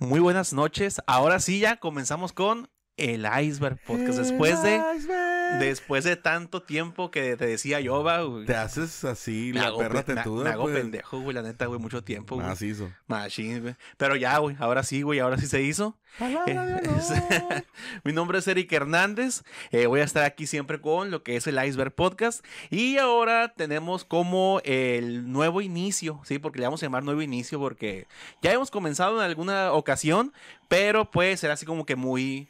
Muy buenas noches. Ahora sí, ya comenzamos con el Iceberg Podcast. después de después de tanto tiempo que te decía yo, va, güey. Te haces así, la perra te duda. Me hago pues. pendejo, güey, la neta, güey, mucho tiempo, güey. Más hizo. Pero ya, güey, ahora sí, güey, ahora sí se hizo. Eh, Mi nombre es Eric Hernández. Eh, voy a estar aquí siempre con lo que es el Iceberg Podcast. Y ahora tenemos como el nuevo inicio, ¿sí? Porque le vamos a llamar nuevo inicio porque ya hemos comenzado en alguna ocasión, pero puede ser así como que muy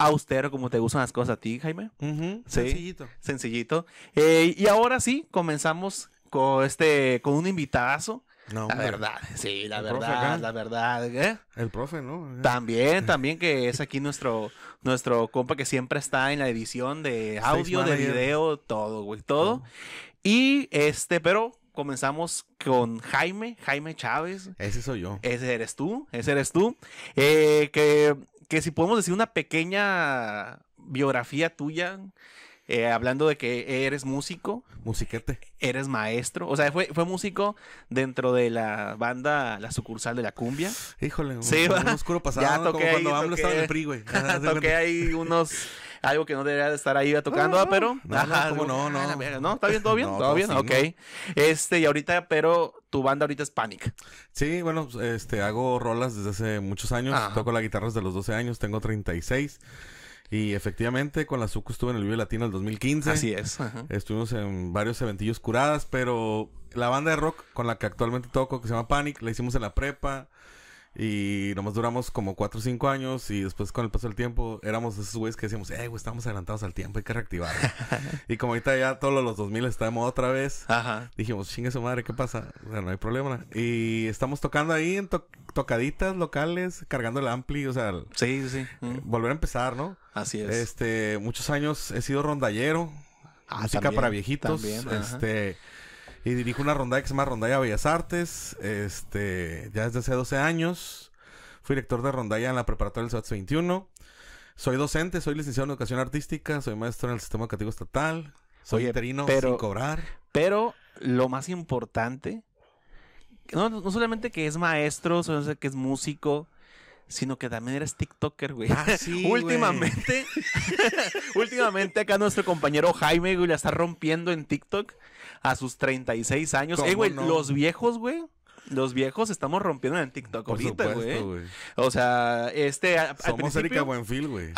austero como te gustan las cosas a ti, Jaime. sencillito. Sencillito. Eh, y ahora sí, comenzamos con este, con un invitazo No, la verdad, sí, la verdad, la verdad. ¿eh? El profe, ¿no? Eh. También, también que es aquí nuestro, nuestro compa que siempre está en la edición de audio, de video, todo, güey, todo. Y este, pero comenzamos con Jaime, Jaime Chávez. Ese soy yo. Ese eres tú, ese eres tú. que que si podemos decir una pequeña biografía tuya, eh, hablando de que eres músico. Musiquete. Eres maestro. O sea, fue, fue músico dentro de la banda, la sucursal de la cumbia. Híjole, sí, un, oscuro pasado. Ya toqué como cuando hablo estaba en el PRI, güey. toqué ahí unos... Algo que no debería de estar ahí tocando, ah, pero... No, ajá, no, ah, no, no. ¿No? ¿Está bien? ¿Todo bien? ¿Todo, todo bien? Todo bien, ok. Este, y ahorita, pero tu banda ahorita es Panic. Sí, bueno, pues, este, hago rolas desde hace muchos años. Toco la guitarra desde los 12 años, tengo 36. Y efectivamente, con la SUCU estuve en el Vive Latino el 2015. Así es. Estuvimos en varios eventillos curadas, pero la banda de rock con la que actualmente toco, que se llama Panic, la hicimos en la prepa. Y nomás duramos como 4 o 5 años y después con el paso del tiempo éramos esos güeyes que decíamos, eh, güey, estamos adelantados al tiempo, hay que reactivar. y como ahorita ya todos los 2000 está de moda otra vez, Ajá. dijimos, chingue su madre, ¿qué pasa? O sea, no hay problema. Y estamos tocando ahí en tocaditas locales, cargando el ampli, o sea... sí, sí. Eh, volver a empezar, ¿no? Así es. Este, muchos años he sido rondallero, ah, música para viejitos, este... Y dirijo una ronda que se llama Rondalla Bellas Artes, este, ya desde hace 12 años. Fui director de rondalla en la preparatoria del SATS 21. Soy docente, soy licenciado en educación artística, soy maestro en el sistema educativo estatal, soy veterino sin cobrar. Pero lo más importante, no, solamente que es maestro, solamente que es músico, sino que también eres TikToker, güey. Ah, sí, últimamente, últimamente acá nuestro compañero Jaime, güey, la está rompiendo en TikTok a sus 36 años. Eh, güey, los viejos, güey. Los viejos estamos rompiendo en TikTok Por ahorita, güey. O sea, este. Somos Erika Buenfil, güey.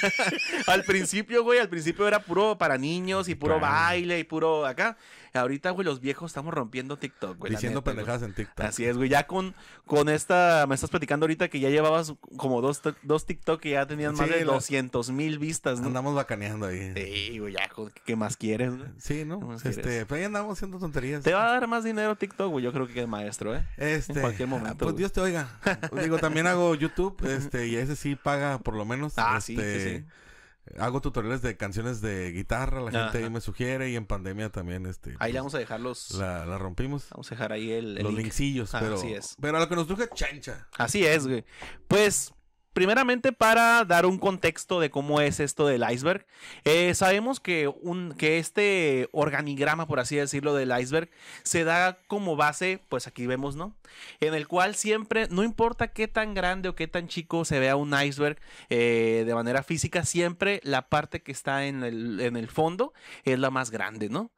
Al, principio, güey, al principio era puro para niños y puro baile y puro acá. Ahorita, güey, los viejos estamos rompiendo TikTok, güey. Diciendo pendejadas en TikTok. Así es, güey. Ya con, con esta, me estás platicando ahorita que ya llevabas como dos, dos TikTok que ya tenían más de 200 mil vistas, ¿no? Andamos bacaneando ahí. Sí, güey, ya, ¿qué más quieren. Sí, ¿no? Este, pero ahí andamos haciendo tonterías. Te va a dar más dinero TikTok, güey. Yo creo que es maestro, ¿eh? Este. En cualquier momento. Pues Dios te oiga. Digo, también hago YouTube, este, y ese sí paga por lo menos. Ah, este, sí. sí. Hago tutoriales de canciones de guitarra, la gente ahí me sugiere y en pandemia también este. Ahí la pues, vamos a dejar los. La, rompimos. Vamos a dejar ahí el. el los ah, pero. Así es. Pero a lo que nos truje chancha. Así es, güey. Pues primeramente para dar un contexto de cómo es esto del iceberg, eh, sabemos que, un, que este organigrama, por así decirlo, del iceberg se da como base, pues aquí vemos, ¿no? En el cual siempre, no importa qué tan grande o qué tan chico se vea un iceberg eh, de manera física, siempre la parte que está en el, fondo es la más grande, ¿no?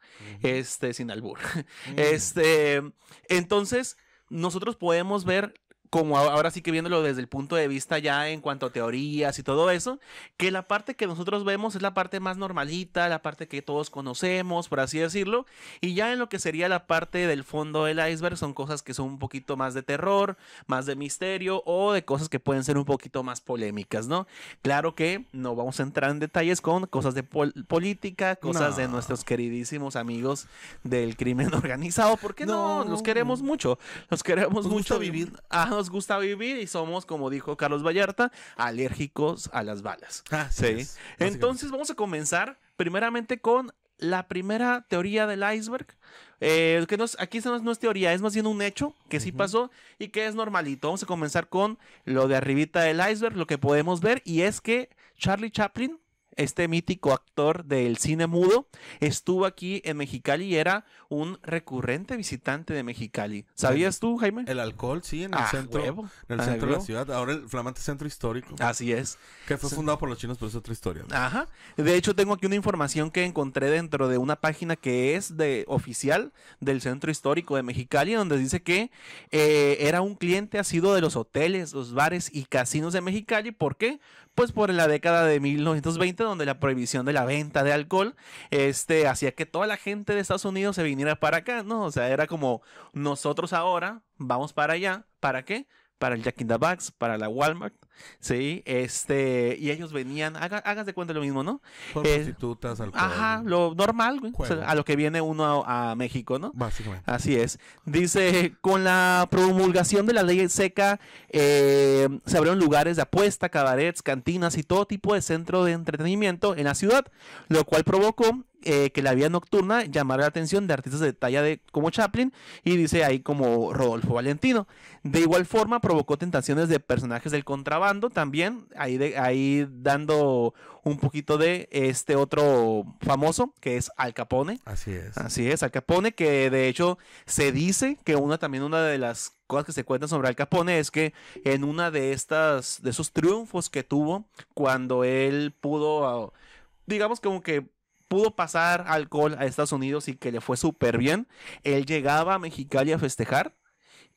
Este, sin albur. Este, entonces, nosotros podemos ver como ahora sí que viéndolo desde el punto de vista ya en cuanto a teorías y todo eso, que la parte que nosotros vemos es la parte más normalita, la parte que todos conocemos, por así decirlo, y ya en lo que sería la parte del fondo del iceberg son cosas que son un poquito más de terror, más de misterio o de cosas que pueden ser un poquito más polémicas, ¿no? Claro que no vamos a entrar en detalles con cosas de política, cosas de nuestros queridísimos amigos del crimen organizado, porque no, no los queremos mucho, los queremos mucho vivir gusta vivir y somos, como dijo Carlos Vallarta, alérgicos a las balas. Ah, sí. Entonces vamos a comenzar primeramente con la primera teoría del iceberg, eh, que no aquí no es, teoría, es más bien un hecho que sí pasó y que es normalito. Vamos a comenzar con lo de arribita del iceberg, lo que podemos ver, y es que Charlie Chaplin este mítico actor del cine mudo, estuvo aquí en Mexicali y era un recurrente visitante de Mexicali. ¿Sabías tú, Jaime? El alcohol, sí, en el ah, centro, En el ah, centro de la ciudad, ahora el flamante centro histórico. Así es. Que fue fundado por los chinos, pero es otra historia. Ajá. De hecho, tengo aquí una información que encontré dentro de una página que es de oficial del centro histórico de Mexicali, donde dice que eh, era un cliente asiduo de los hoteles, los bares y casinos de Mexicali. ¿Por qué? pues por la década de 1920, donde la prohibición de la venta de alcohol este, hacía que toda la gente de Estados Unidos se viniera para acá, ¿no? O sea, era como nosotros ahora vamos para allá, ¿para qué? para el Jack in the Box, para la Walmart, ¿sí? Este, y ellos venían, hagas de cuenta lo mismo, ¿no? Por eh, Ajá, lo normal, a lo que viene uno a, México, ¿no? Básicamente. Así es. Dice, con la promulgación de la ley seca, eh, se abrieron lugares de apuesta, cabarets, cantinas y todo tipo de centro de entretenimiento en la ciudad, lo cual provocó eh, que la vida nocturna llamara la atención de artistas de talla de, como Chaplin y dice ahí como Rodolfo Valentino. De igual forma provocó tentaciones de personajes del contrabando también, ahí, ahí dando un poquito de este otro famoso que es Al Capone. Así es. Así es, Al Capone que de hecho se dice que una también una de las cosas que se cuentan sobre Al Capone es que en una de estas de esos triunfos que tuvo cuando él pudo digamos como que pudo pasar alcohol a Estados Unidos y que le fue súper bien. Él llegaba a Mexicali a festejar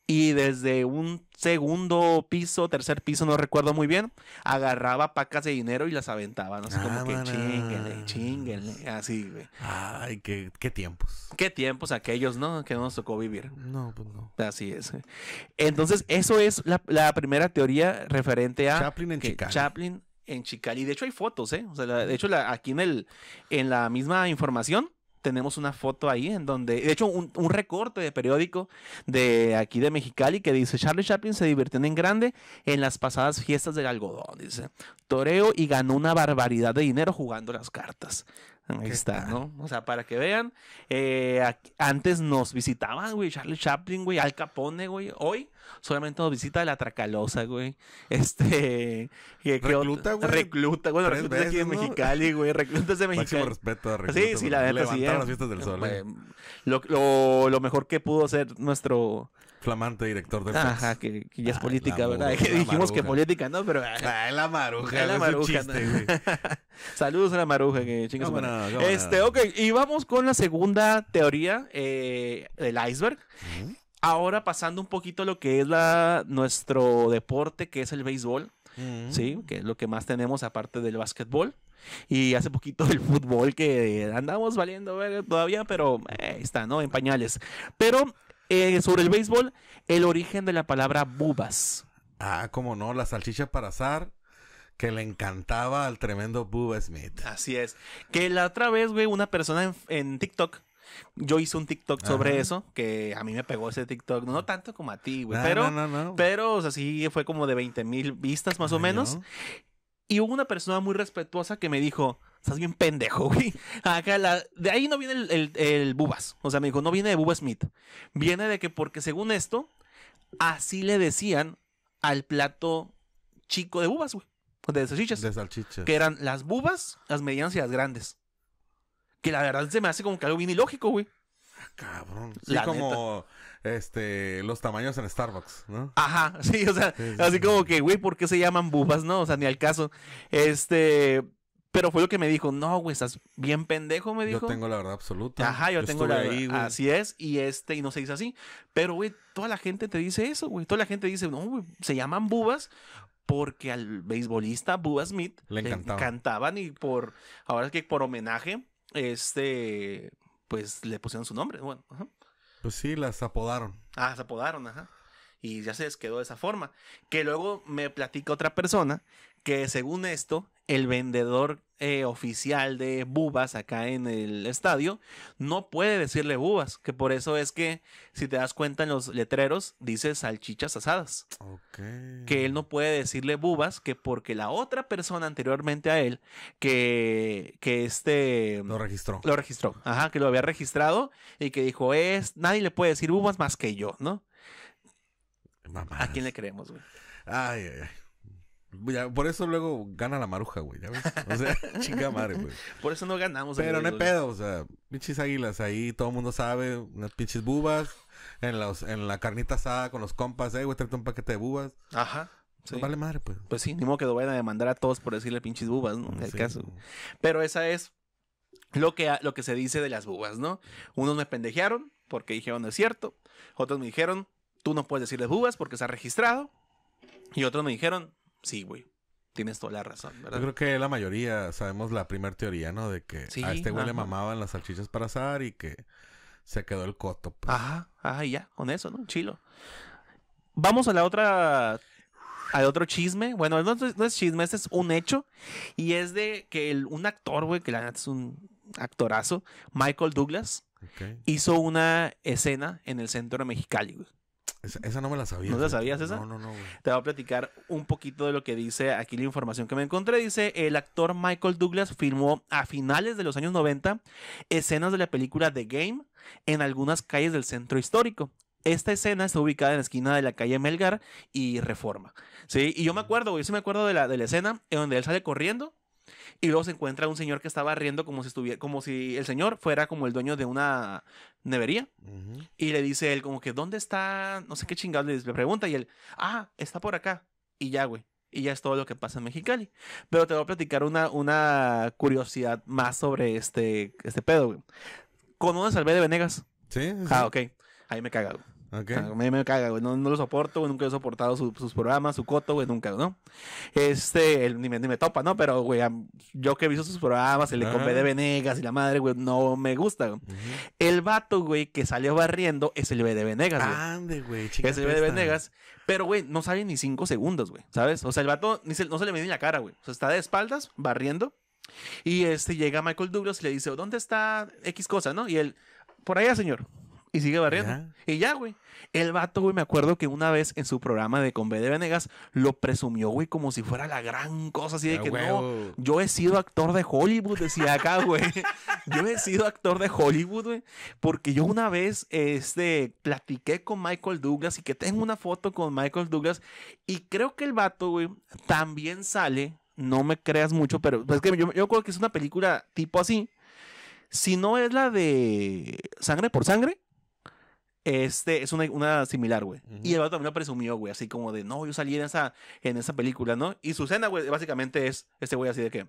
y desde un segundo piso, tercer piso, no recuerdo muy bien, agarraba pacas de dinero y las aventaba. No sé, cómo que chinguele, chinguele, así, güey. Ay, qué, tiempos. Qué tiempos aquellos, ¿no? Que no nos tocó vivir. No, pues no. Así es. Eh. Entonces, eso es la, primera teoría referente a Chaplin en Chaplin en Chicali. De hecho, hay fotos, ¿eh? O de hecho, aquí en, el, en la misma información tenemos una foto ahí en donde, de hecho, un, un, recorte de periódico de aquí de Mexicali que dice, Charlie Chaplin se divirtió en grande en las pasadas fiestas del algodón, dice, toreo y ganó una barbaridad de dinero jugando las cartas. Ahí está. ¿no? O sea, para que vean, eh, antes nos visitaban, güey, Charlie Chaplin, güey, Al Capone, güey. Hoy solamente nos visita la Tracalosa, güey. Este. Que, recluta, güey. Recluta, bueno, recluta aquí en Mexicali, güey. Recluta de Mexicali. Máximo respeto a recluta, Sí, sí, la verdad sí. las fiestas del sol. Eh. lo, lo, lo, mejor que pudo hacer nuestro flamante director de Fox. Ajá, que, ya es ah, política, ¿verdad? dijimos que política, ¿no? Pero. Ah, la maruja, la maruja. Saludos a la maruja, que este, ok, y vamos con la segunda teoría eh, del iceberg. Ahora pasando un poquito lo que es la, nuestro deporte, que es el béisbol. Sí, que es lo que más tenemos aparte del básquetbol. Y hace poquito el fútbol que andamos valiendo todavía, pero eh, está, ¿no? En pañales. Pero eh, sobre el béisbol, el origen de la palabra bubas. Ah, como no, la salchicha para azar que le encantaba al tremendo Bubba Smith. Así es. Que la otra vez, güey, una persona en, TikTok yo hice un TikTok sobre eso, que a mí me pegó ese TikTok, no, tanto como a ti, güey, pero, pero, o sea, sí fue como de 20 mil vistas más o menos. Y hubo una persona muy respetuosa que me dijo, Estás bien pendejo, güey. Acá la, de ahí no viene el, Bubas. O sea, me dijo, no viene de Bubas Smith. Viene de que porque según esto, así le decían al plato chico de bubas, güey. De salchichas. De salchichas. Que eran las bubas, las medianas y las grandes. Que la verdad se me hace como que algo bien ilógico, güey. Cabrón. Es como este los tamaños en Starbucks, ¿no? Ajá, sí, o sea, así como que, güey, ¿por qué se llaman bubas, no? O sea, ni al caso. Este, pero fue lo que me dijo, no, güey, estás bien pendejo, me dijo. Yo tengo la verdad absoluta. Ajá, yo, tengo la ahí, güey. Así es, y este, y no se dice así. Pero, güey, toda la gente te dice eso, güey. Toda la gente dice, no, güey, se llaman bubas porque al beisbolista Bubba Smith le, encantaban y por, ahora es que por homenaje, este, pues le pusieron su nombre, bueno. Pues sí, las apodaron. Ah, las apodaron, ajá. Y ya se quedó de esa forma. Que luego me platica otra persona que según esto, el vendedor eh, oficial de bubas acá en el estadio no puede decirle bubas, que por eso es que si te das cuenta en los letreros dice salchichas asadas. Que él no puede decirle bubas, que porque la otra persona anteriormente a él que, que este lo registró. Lo registró, ajá, que lo había registrado y que dijo, "Es nadie le puede decir bubas más que yo", ¿no? Mamá. ¿A quién le creemos, güey? Ay, ay, ay. Pues por eso luego gana la maruja, güey. O sea, chica madre, güey. Por eso no ganamos. Pero no hay pedo, o sea, pinches águilas ahí, todo el mundo sabe, unas pinches bubas, en, los, en la carnita asada con los compas, eh, güey, traete un paquete de bubas. Ajá. Pues vale madre, pues. Pues sí, ni modo que lo vayan a demandar a todos por decirle pinches bubas, ¿no? En mm, el caso. Pero esa es lo que, lo que se dice de las bubas, ¿no? Unos me pendejearon porque dijeron no es cierto. Otros me dijeron, tú no puedes decirle bubas porque se ha registrado. Y otros me dijeron, Sí, güey. Tienes toda la razón, ¿verdad? Yo creo que la mayoría sabemos la primera teoría, ¿no? De que a este güey le mamaban las salchichas para asar y que se quedó el coto. Pues. Ajá, ajá, ya, con eso, ¿no? Chilo. Vamos a la otra al otro chisme. Bueno, no, es chisme, este es un hecho. Y es de que un actor, güey, que la es un actorazo, Michael Douglas, hizo una escena en el centro de Mexicali, güey. Esa, no me la sabía. ¿No la sabías esa? No, no, no. Te voy a platicar un poquito de lo que dice aquí la información que me encontré. Dice, el actor Michael Douglas filmó a finales de los años 90 escenas de la película The Game en algunas calles del centro histórico. Esta escena está ubicada en la esquina de la calle Melgar y Reforma. Sí, y yo me acuerdo, yo sí me acuerdo de la, de la escena en donde él sale corriendo y luego se encuentra un señor que estaba riendo como si estuviera, como si el señor fuera como el dueño de una nevería. Y le dice él, como que, ¿dónde está? No sé qué chingado le pregunta. Y él, ah, está por acá. Y ya, güey. Y ya es todo lo que pasa en Mexicali. Pero te voy a platicar una, una curiosidad más sobre este, este pedo, güey. Con una salve de Venegas. Sí. Ah, ok. Ahí me he cagado. Okay. me, caga, güey. No, lo soporto, güey. Nunca he soportado sus programas, su coto, güey. Nunca, ¿no? Este, ni me, topa, ¿no? Pero, güey, yo que he visto sus programas, el copé de ah. Venegas y la madre, güey, no me gusta, güey. El vato, güey, que salió barriendo es el B de Venegas, güey. güey, Es el B de Venegas. Pero, güey, no sale ni cinco segundos, güey. ¿Sabes? O sea, el vato no se le ve ni la cara, güey. O sea, está de espaldas, barriendo. Y este llega Michael Douglas y le dice, ¿dónde está X cosa, no? Y él, por allá, señor y sigue barriendo. Y ya, güey. El vato, güey, me acuerdo que una vez en su programa de Con B de Venegas lo presumió, güey, como si fuera la gran cosa, así de que no, yo he sido actor de Hollywood, decía acá, güey. yo he sido actor de Hollywood, güey, porque yo una vez, este, platiqué con Michael Douglas y que tengo una foto con Michael Douglas y creo que el vato, güey, también sale, no me creas mucho, pero pues, es que yo creo que es una película tipo así. Si no es la de Sangre por Sangre, este, es una, una similar, güey. Y el vato también lo presumió, güey, así como de, no, yo salí en esa, en esa película, ¿no? Y su escena, güey, básicamente es este güey así de que...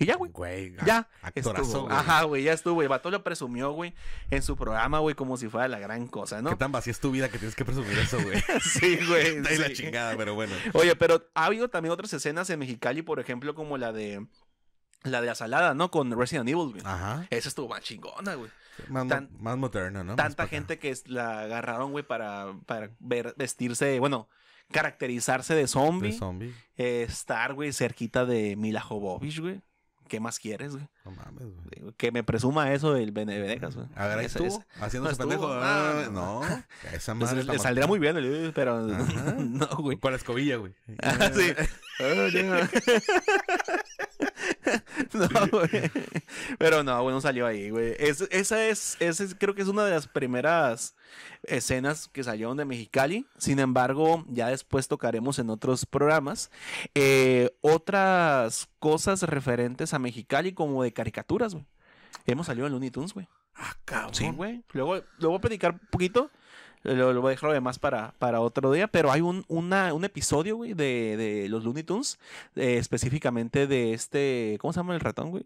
Y ya, güey. Güey, ya. estuvo, Ajá, güey, ya estuvo, güey. El vato lo presumió, güey, en su programa, güey, como si fuera la gran cosa, ¿no? Qué tan vacía es tu vida que tienes que presumir eso, güey. sí, güey. Está ahí la chingada, pero bueno. Oye, pero ha habido también otras escenas en Mexicali, por ejemplo, como la de la de la salada, ¿no? Con Resident Evil, güey. Ajá. Esa estuvo más chingona, güey. Más, moderna, ¿no? Tanta gente que la agarraron, güey, para, para vestirse, bueno, caracterizarse de zombie. De zombie. Eh, estar, güey, cerquita de Mila Jovovich, güey. ¿Qué más quieres, güey? No mames, güey. Eh, que me presuma eso del Benevedejas, güey. A ver, ahí ¿Haciendo no pendejo. no, ah, esa madre. Le, saldría muy bien, el, eh, pero no, güey. Con la escobilla, güey. Ah, sí. Ah, no, Pero no, bueno, salió ahí, güey. Es, esa es, creo que es una de las primeras escenas que salieron de Mexicali. Sin embargo, ya después tocaremos en otros programas eh, otras cosas referentes a Mexicali, como de caricaturas, güey. Hemos salido en Looney Tunes, güey. Ah, cabrón. güey. Luego, luego voy a predicar un poquito lo, voy a dejar además para, para otro día, pero hay un, una, un episodio, güey, de, de los Looney Tunes, eh, específicamente de este, ¿cómo se llama el ratón, güey?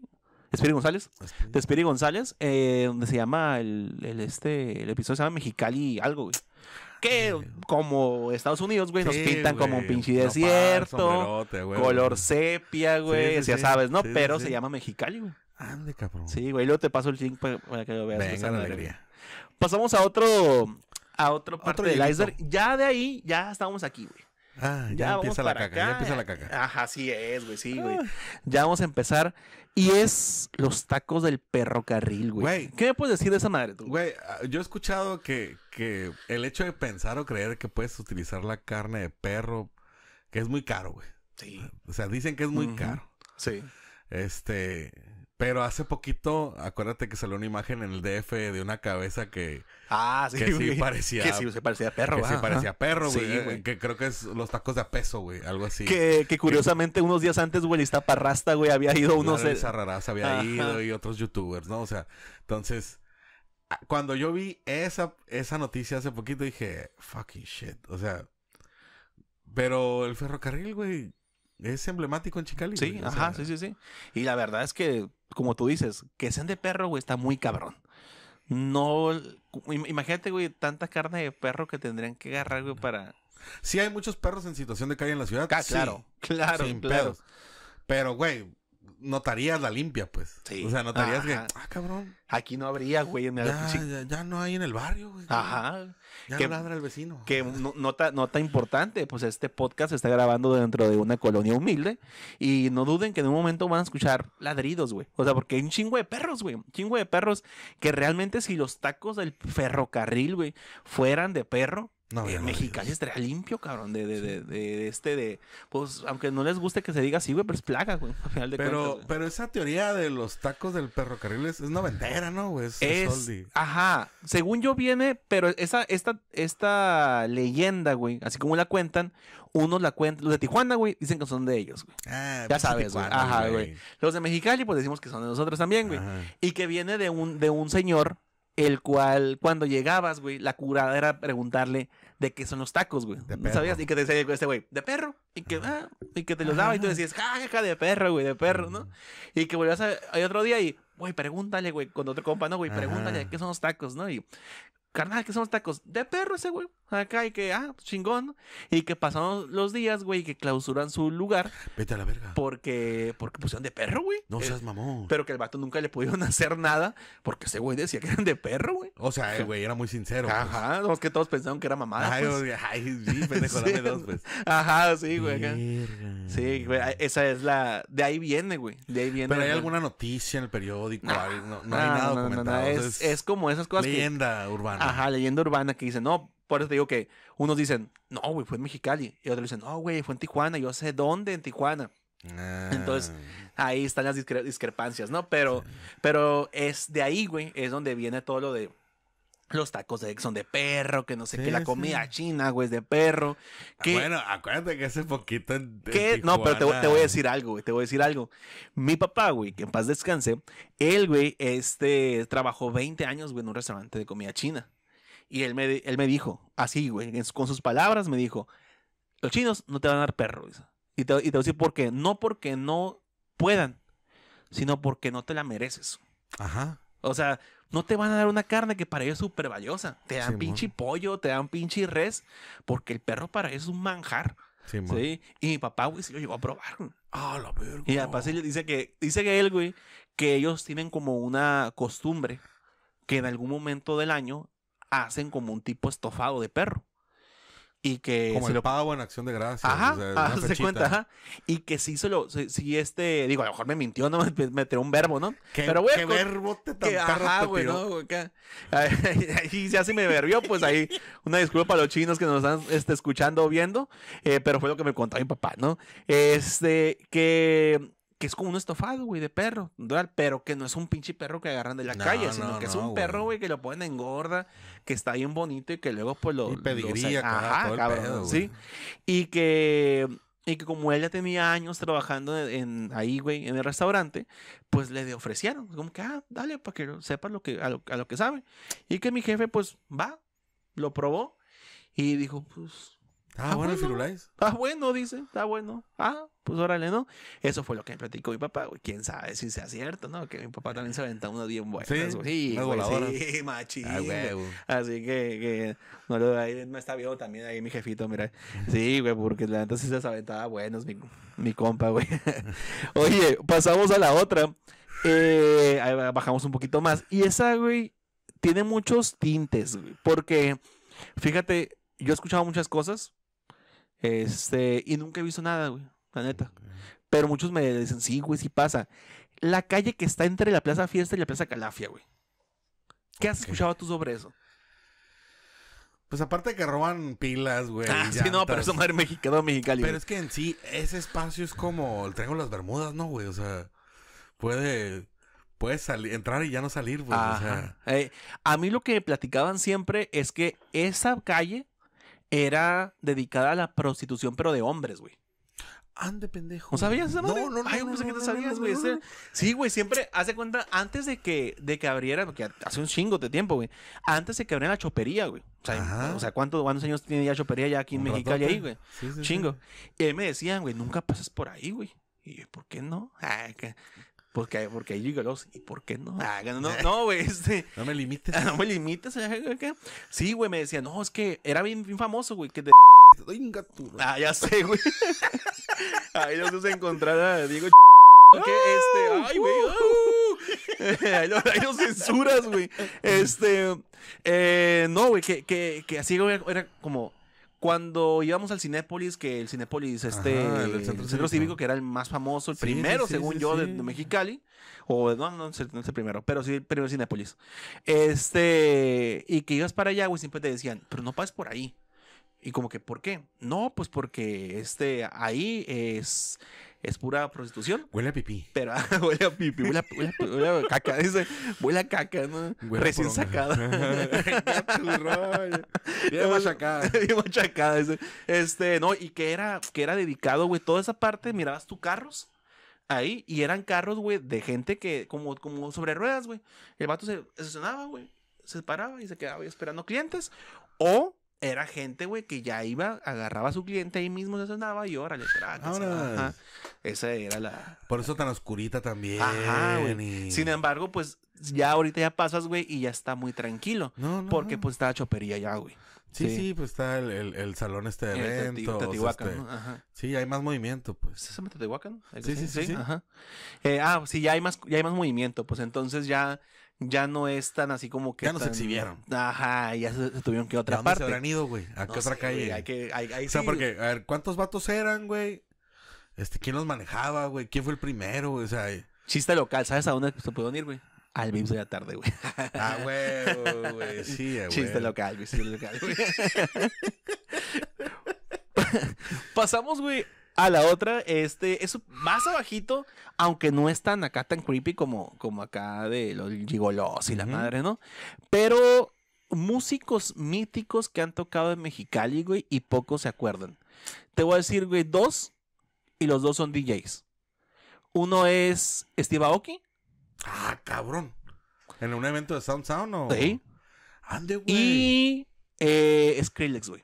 Espiri González. De Espiri González, eh, donde se llama el, el, este, el episodio se llama Mexicali algo, güey. Que eh. como Estados Unidos, güey, nos pintan como un pinche desierto, güey, color sepia, güey, ya sabes, ¿no? Pero se llama Mexicali, güey. Ande, cabrón. Sí, güey, luego te paso el link para, que lo veas. Venga, pues, la alegría. Pasamos a otro a otra parte del iceberg. Ya de ahí, ya estamos aquí, güey. Ah, ya, empieza la caca, ya empieza la caca. Ajá, sí es, güey, sí, güey. Ah. Ya vamos a empezar. Y es los tacos del perro güey. güey. ¿Qué me puedes decir de esa madre tú? Güey, ah, yo he escuchado que, el hecho de pensar o creer que puedes utilizar la carne de perro, que es muy caro, güey. Sí. O sea, dicen que es muy caro. Sí. Este, pero hace poquito, acuérdate que salió una imagen en el DF de una cabeza que. Ah, sí, que sí parecía. Que sí se parecía a perro, Que sí parecía perro, eh, güey. que creo que es los tacos de a peso, güey. Algo así. Que, curiosamente unos días antes, güey, parrasta, güey, había ido unos. esa eh, raraza había ido y otros youtubers, ¿no? O sea, entonces. Cuando yo vi esa, esa noticia hace poquito dije, fucking shit. O sea. Pero el ferrocarril, güey es emblemático en Chicali. Sí, ajá, sí, sí, sí. Y la verdad es que, como tú dices, que sean de perro, güey, está muy cabrón. No, imagínate, güey, tanta carne de perro que tendrían que agarrar, güey, para... Sí hay muchos perros en situación de calle en la ciudad. claro, claro, sin claro. Pero, güey, notarías la limpia, pues. O sea, notarías que, ah, cabrón. Aquí no habría, güey. ya, no hay en el barrio, güey. Ajá. Ya que, no ladra el vecino. Que nota, nota importante, pues este podcast se está grabando dentro de una colonia humilde. Y no duden que en un momento van a escuchar ladridos, güey. O sea, porque hay un chingo de perros, güey. Un chingo de perros que realmente si los tacos del ferrocarril, güey, fueran de perro no, eh, Mexicali estaría limpio, cabrón, de, de, de, este de... Pues, aunque no les guste que se diga así, güey, pero es plaga, güey. pero, pero esa teoría de los tacos del perro carriles es, es noventera, ¿no, güey? Es, ajá. Según yo viene, pero esa, esta, esta leyenda, güey, así como la cuentan, unos la cuentan... Los de Tijuana, güey, dicen que son de ellos, güey. Ah, ya pues sabes, güey. Ajá, güey. Los de Mexicali, pues decimos que son de nosotros también, güey. Y que viene de un, de un señor, el cual, cuando llegabas, güey, la curada era preguntarle de qué son los tacos, güey. De ¿Sabías? Y que te decía este güey, de perro. Y que, ah, y que te los daba y tú decías, jajaja, ja, ja, de perro, güey, de perro, ¿no? Y que volvías a, hay otro día y, güey, pregúntale, güey, con otro compa, ¿no, güey? Pregúntale de qué son los tacos, ¿no? Y carnal, que son tacos? De perro ese, güey. Acá y que, ah, pues, chingón. Y que pasaron los días, güey, y que clausuran su lugar. Vete a la verga. Porque, porque pusieron de perro, güey. No eh, seas mamón. Pero que el vato nunca le pudieron hacer nada porque ese güey decía que eran de perro, güey. O sea, el güey era muy sincero. Pues. Ajá, no, que todos pensaron que era mamada. Ay, pues. ay sí, pendejo, sí. dos, pues. Ajá, sí, güey. Sí, güey, esa es la... De ahí viene, güey. De ahí viene. Pero hay alguna noticia en el periódico. No, no, no, no hay nada documentado. es, como esas cosas Leyenda urbana. Ajá, leyenda urbana que dice no, por eso te digo que unos dicen, no, güey, fue en Mexicali. Y otros dicen, no, güey, fue en Tijuana. Yo sé dónde en Tijuana. Ah. Entonces, ahí están las discrepancias, ¿no? Pero, pero es de ahí, güey, es donde viene todo lo de los tacos de son de perro, que no sé qué, la comida china, güey, es de perro. Ah, bueno, acuérdate que hace poquito que, No, pero te, voy a decir algo, güey, te voy a decir algo. Mi papá, güey, que en paz descanse, él, güey, este, trabajó 20 años, güey, en un restaurante de comida china. Y él me, él me dijo, así, güey, con sus palabras me dijo, los chinos no te van a dar perro, Y te, y te voy a decir por qué. No porque no puedan, sino porque no te la mereces. Ajá. O sea, no te van a dar una carne que para ellos es súper valiosa. Te dan pinche pollo, te dan pinche res, porque el perro para ellos es un manjar. Sí, Y mi papá, güey, se lo llevó a probar. Ah, la verga. Y aparte dice que, dice que él, güey, que ellos tienen como una costumbre que en algún momento del año hacen como un tipo estofado de perro y que como se el lo... pago en acción de gracias ajá, o se cuenta ajá. y que sí solo, si, este digo a lo mejor me mintió no me, metió un verbo no ¿Qué, pero güey verbo te güey no y ya se me verbió pues ahí una disculpa para los chinos que nos están este, escuchando o viendo eh, pero fue lo que me contó mi papá no este que que es como un estofado, güey, de perro, pero que no es un pinche perro que agarran de la calle, sino que es un perro, güey, que lo ponen engorda, gorda, que está bien bonito y que luego pues lo... Y pedigría, cabrón, sí. Y que... Y que como él ya tenía años trabajando en, ahí, güey, en el restaurante, pues le ofrecieron, como que, ah, dale, para que sepa lo que, a lo que sabe. Y que mi jefe, pues, va, lo probó y dijo, pues, Ah, ah, bueno, el Está ah, bueno, dice, está bueno. Ah, pues órale, ¿no? Eso fue lo que me platicó mi papá, güey. Quién sabe si sea cierto, ¿no? Que mi papá también se aventa uno bien bueno. Sí, sí, güey, sí machín. Ah, güey, Así que, que no lo ahí no está viejo también ahí mi jefito, mira. Sí, güey, porque la neta sí se aventaba buenos mi, mi compa, güey. Oye, pasamos a la otra. Eh, bajamos un poquito más. Y esa, güey, tiene muchos tintes, güey. Porque, fíjate, yo he escuchado muchas cosas este, y nunca he visto nada, güey, la neta. Pero muchos me dicen, sí, güey, sí pasa. La calle que está entre la Plaza Fiesta y la Plaza Calafia, güey. ¿Qué has escuchado tú sobre eso? Pues aparte que roban pilas, güey. Ah, sí, no, pero eso madre mexicano, mexicali. Pero es que en sí, ese espacio es como el Triángulo de las Bermudas, ¿no, güey? O sea, puede, puede salir, entrar y ya no salir, güey. Eh, a mí lo que platicaban siempre es que esa calle era dedicada a la prostitución, pero de hombres, güey. Ande, pendejo. ¿No sabías esa madre? No, no, no. Ay, no, no sé qué sabías, güey. Sí, güey, siempre hace cuenta, antes de que, de que abriera, porque hace un chingo de tiempo, güey. Antes de que abriera la chopería, güey. O sea, o sea ¿cuántos, años tiene ya chopería ya aquí en México y ahí, güey? Sí, sí, chingo. Y me decían, güey, nunca pases por ahí, güey. Y yo, ¿por qué no? Ay, ah, que... Porque ahí porque hay ¿Y por qué no? Ah, no, no, güey. este, no me limites. Ah, no me limites. Eh, sí, güey, me decía, no, es que era bien, bien famoso, güey, que te un gato. Ah, ya sé, güey. Ahí los se a a Diego que ¡Ah! este, ay, güey, ¡Uh! ¡uh! ahí, los censuras, güey. Este, eh, no, güey, que, que, que así era como cuando íbamos al Cinépolis, que el Cinépolis, este, el, centro, cívico, que era el más famoso, el primero, según yo, de, Mexicali, o no, no, no, es el primero, pero sí el primer Cinépolis. Este, y que ibas para allá, güey, siempre te decían, pero no pases por ahí. Y como que, ¿por qué? No, pues porque este, ahí es es pura prostitución. Huele a pipí. Pero ah, huele a pipí, huele a, caca, dice, huele a caca, ¿no? Recién sacada. Bien machacada. machacada, dice. Este, no, y que era, que era dedicado, güey, toda esa parte, mirabas tus carros ahí y eran carros, güey, de gente que, como, como sobre ruedas, güey. El vato se estacionaba, güey, se paraba y se quedaba ahí esperando clientes. O era gente, güey, que ya iba, agarraba a su cliente ahí mismo, se sonaba y órale, Ahora. Esa era la. Por eso tan oscurita también. Ajá, güey. Sin embargo, pues ya ahorita ya pasas, güey, y ya está muy tranquilo. Porque pues está chopería ya, güey. Sí, sí, pues está el, salón este de eventos. Este, sí, hay más movimiento, pues. ¿Es Teotihuacán? Sí, sí, sí, sí. Ajá. Eh, ah, sí, ya hay más, ya hay más movimiento, pues entonces ya ya no es tan así como que. Ya nos exhibieron. Ajá, ya se, tuvieron que ir otra ¿A parte. se habrán ido, güey? ¿A qué otra calle? hay que, hay, o sea, porque, a ver, ¿cuántos vatos eran, güey? Este, ¿quién los manejaba, güey? ¿Quién fue el primero? O sea, chiste local, ¿sabes a dónde se pudieron ir, güey? Al BIMS de la tarde, güey. Ah, güey, güey. Sí, güey. Chiste local, güey. Chiste local, güey. Pasamos, güey, a la otra, este, es más abajito, aunque no es tan acá tan creepy como, como acá de los gigolos y la madre, ¿no? Pero músicos míticos que han tocado en Mexicali, güey, y pocos se acuerdan. Te voy a decir, güey, dos, y los dos son DJs. Uno es Steve Aoki. Ah, cabrón. ¿En un evento de Sound Sound o...? Sí. Ande, güey. Y eh, Skrillex, güey.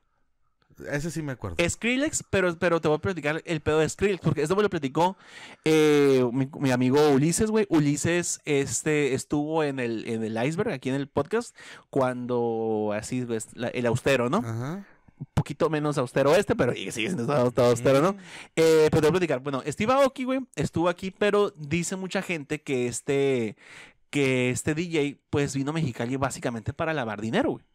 Ese sí me acuerdo. Skrillex, pero, pero te voy a platicar el pedo de Skrillex, porque esto me lo platicó eh, mi, amigo Ulises, güey. Ulises este, estuvo en el, el iceberg, aquí en el podcast, cuando así, pues, el austero, ¿no? un poquito menos austero este, pero sigue siendo austero, ¿no? Eh, pero te voy a platicar. Bueno, Steve Aoki, güey, estuvo aquí, pero dice mucha gente que este, que este DJ, pues vino a Mexicali básicamente para lavar dinero, güey.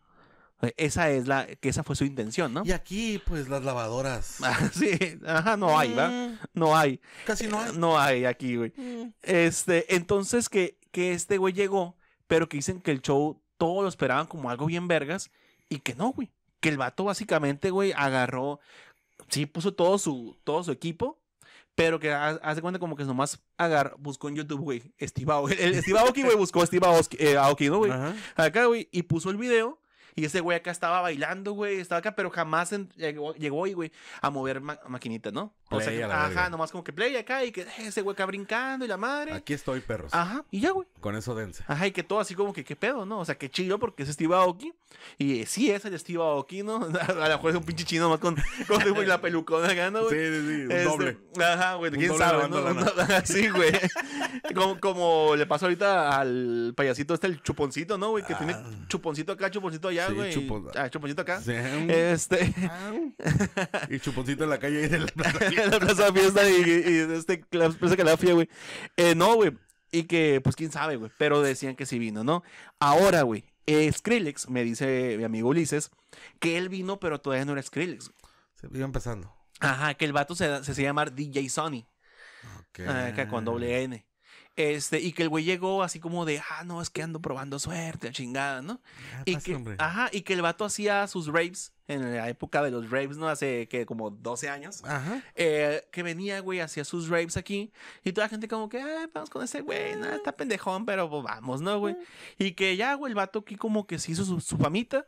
Esa es la, que esa fue su intención, ¿no? Y aquí, pues, las lavadoras. Ah, sí, ajá, no hay, ¿va? Mm. No hay. Casi no eh, hay. no hay aquí, güey. Mm. Este, entonces que, que este güey llegó, pero que dicen que el show todo lo esperaban como algo bien vergas, y que no, güey. Que el vato básicamente, güey, agarró, sí puso todo su, todo su equipo, pero que hace cuenta como que nomás agar, buscó en YouTube, güey, Steve Aoki, el Steve güey, buscó Steve eh, Aoki, ¿no, güey? Acá, güey, y puso el video y ese güey acá estaba bailando, güey, estaba acá, pero jamás llegó, hoy güey, a mover maquinita, ¿no? o sea, ajá, nomás como que play acá y que eh, ese güey acá brincando y la madre. Aquí estoy, perros. Ajá, y ya, güey. Con eso dense. Ajá, y que todo así como que qué pedo, ¿no? O sea, que chillo, porque es Steve Aoki. Y eh, sí es el Steve Aoki, ¿no? A lo mejor es un pinche chino más con, con la pelucona ¿no, güey. Sí, sí, sí, un este, doble. Ajá, güey, quién sabe, ¿no? Así, güey. como, le pasó ahorita al payasito este, el chuponcito, ¿no, güey? Que tiene ah. chuponcito acá, chuponcito allá, güey. Ah, chuponcito acá. Este. y chuponcito en la calle y del. la en la plaza de fiesta y, este, la plaza la fui, güey. Eh, no, güey. Y que, pues quién sabe, güey. Pero decían que sí vino, ¿no? Ahora, güey, eh, Skrillex, me dice mi amigo Ulises, que él vino, pero todavía no era Skrillex. Se iba empezando. Ajá, que el vato se, se se llamar DJ Sony. Okay. Acá con doble N. Este, y que el güey llegó así como de, ah, no, es que ando probando suerte, chingada, ¿no? Ah, y que, ajá, y que el vato hacía sus raves en la época de los raves, ¿no? Hace que como 12 años. Ajá. Eh, que venía, güey, hacía sus raves aquí. Y toda la gente como que, ah, vamos con ese güey, nada, está pendejón, pero vamos, ¿no, güey? Y que ya, güey, el vato aquí como que se hizo su, famita.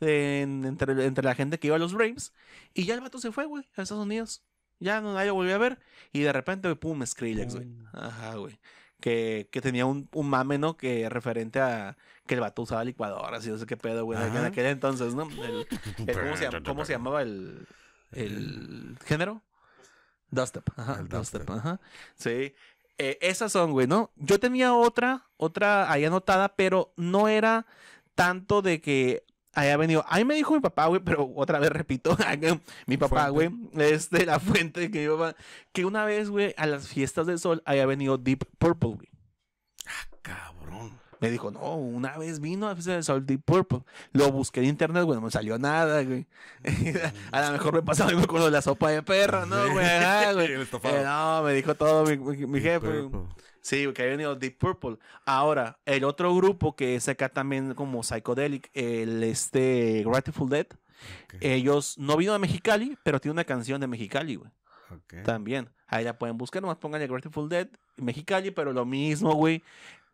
entre, entre, la gente que iba a los raves. Y ya el vato se fue, güey, a Estados Unidos. Ya no, nadie lo volvió a ver. Y de repente, pum, Skrillex, güey. Ajá, güey que, tenía un, un mame, ¿no? Que referente a que el vato usaba licuadoras así no sé qué pedo, güey. En aquel entonces, ¿no? ¿cómo, se llamaba el, el género? up Ajá. El Ajá. Sí. Eh, esas son, güey, ¿no? Yo tenía otra, otra ahí anotada, pero no era tanto de que haya venido. Ahí me dijo mi papá, güey, pero otra vez repito, mi papá, güey, es de la fuente que yo que una vez, güey, a las fiestas del sol haya venido Deep Purple, güey. Ah, cabrón. Me dijo, no, una vez vino a fiestas del sol Deep Purple. Lo busqué en internet, güey, no me salió nada, güey. a lo mejor me pasó algo con la sopa de perro, ¿no, güey? Eh, no, me dijo todo mi, mi jefe. Güey. Sí, que ha venido Deep Purple. Ahora, el otro grupo que es acá también como Psychedelic, el este Grateful Dead, ellos no vino a Mexicali, pero tiene una canción de Mexicali, güey. También. Ahí la pueden buscar, nomás pongan el Grateful Dead, Mexicali, pero lo mismo, güey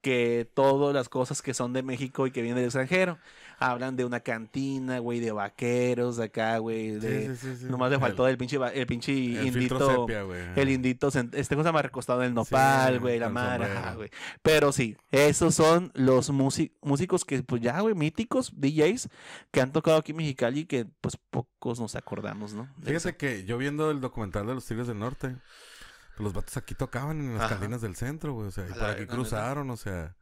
que todas las cosas que son de México y que vienen del extranjero. Hablan de una cantina, güey, de vaqueros acá, güey. sí, sí, sí, nomás le faltó el, pinche, el pinche el indito. el indito, este cosa más recostado en el nopal, güey, la mara, güey. Pero sí, esos son los músicos que, pues ya, güey, míticos, DJs, que han tocado aquí en Mexicali y que, pues, pocos nos acordamos, ¿no? fíjese que yo viendo el documental de los Tigres del Norte, pues, los vatos aquí tocaban en las Ajá. del centro, güey. O sea, y por cruzaron, o sea.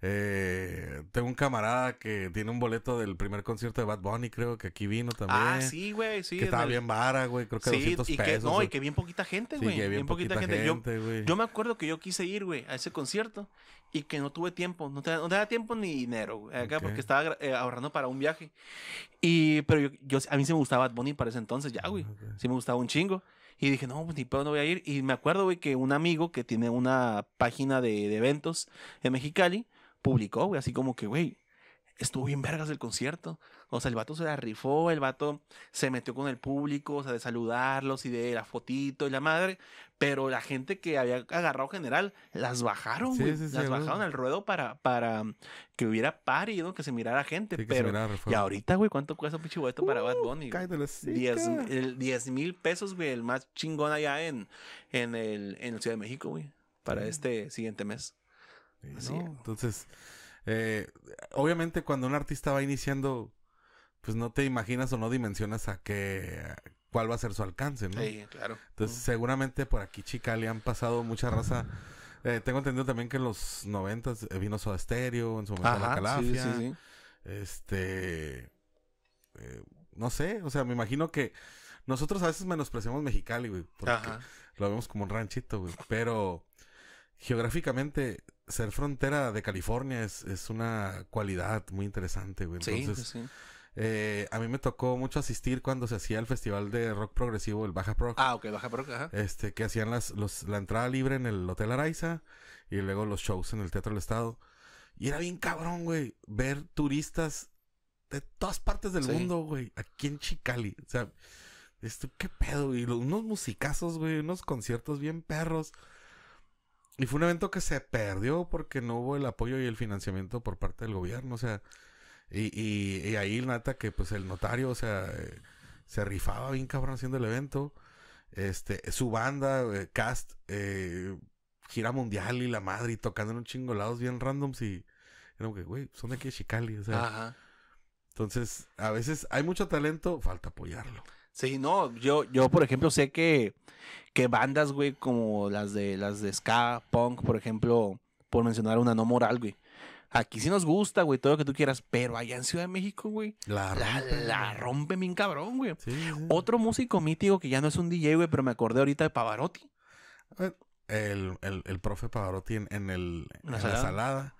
Eh, tengo un camarada que tiene un boleto del primer concierto de Bad Bunny, creo que aquí vino también. Ah, sí, güey, sí. Que estaba bien vara, güey, creo que sí, 200 y que, No, y que bien poquita gente, güey. bien, poquita, gente. yo, me acuerdo que yo quise ir, güey, a ese concierto y que no tuve tiempo. No te, tiempo ni dinero, güey, acá porque estaba eh, ahorrando para un viaje. Y, pero yo, a mí sí me gustaba Bad Bunny para ese entonces, ya, güey. Ah, sí me gustaba un chingo. Y dije, no, pues, ni pedo, no voy a ir. Y me acuerdo, güey, que un amigo que tiene una página de, de eventos en Mexicali publicó, así como que, güey, estuvo bien vergas el concierto. O sea, el vato se la rifó, el vato se metió con el público, o sea, de saludarlos y de la fotito y la madre. Pero la gente que había agarrado general, las bajaron, güey. las bajaron al ruedo para, para que hubiera pari, ¿no? Que se mirara gente. pero, y ahorita, güey, ¿cuánto cuesta un pinche para Bad uh, Bunny? 10 mil pesos, güey, el más chingón allá en, el, en Ciudad de México, güey. Para este siguiente mes. Así, entonces, eh, obviamente cuando un artista va iniciando, pues no te imaginas o no dimensionas a qué cuál va a ser su alcance, ¿no? Sí, claro. Entonces, seguramente por aquí chica, le han pasado mucha raza. Eh, tengo entendido también que en los noventas eh, vino su Stereo, en su momento La Calafia. Sí, sí, sí. Este. Eh, no sé, o sea, me imagino que nosotros a veces menospreciamos Mexicali, güey, porque lo vemos como un ranchito, güey. Pero geográficamente, ser frontera de California es, es una cualidad muy interesante, güey. Sí, sí, sí. Eh, a mí me tocó mucho asistir cuando se hacía el festival de rock progresivo, el Baja Proc Ah, ok, Baja Proc, ajá. Este, que hacían las, la entrada libre en el Hotel Araiza y luego los shows en el Teatro del Estado. Y era bien cabrón, güey, ver turistas de todas partes del mundo, güey, aquí en Chicali. O sea, esto, qué pedo, güey. Unos musicazos, güey, unos conciertos bien perros. Y fue un evento que se perdió porque no hubo el apoyo y el financiamiento por parte del gobierno. O sea, y, y, y ahí, nata, que pues el notario, o sea, eh, se rifaba bien cabrón haciendo el evento. Este, su banda, eh, cast, eh, gira mundial y la madre, y tocando en un chingo lados bien randoms y era que, güey, son de aquí de Chicali, o sea. Ajá. Entonces, a veces hay mucho talento, falta apoyarlo. Sí, no, yo, yo por ejemplo sé que, que bandas, güey, como las de las de ska, punk, por ejemplo, por mencionar una no moral, güey. Aquí sí nos gusta, güey, todo lo que tú quieras, pero allá en Ciudad de México, güey, la, la rompe mi cabrón, güey. Otro músico mítico que ya no es un DJ, güey, pero me acordé ahorita de Pavarotti. Eh, el, el, el profe Pavarotti en, el, ¿La salada,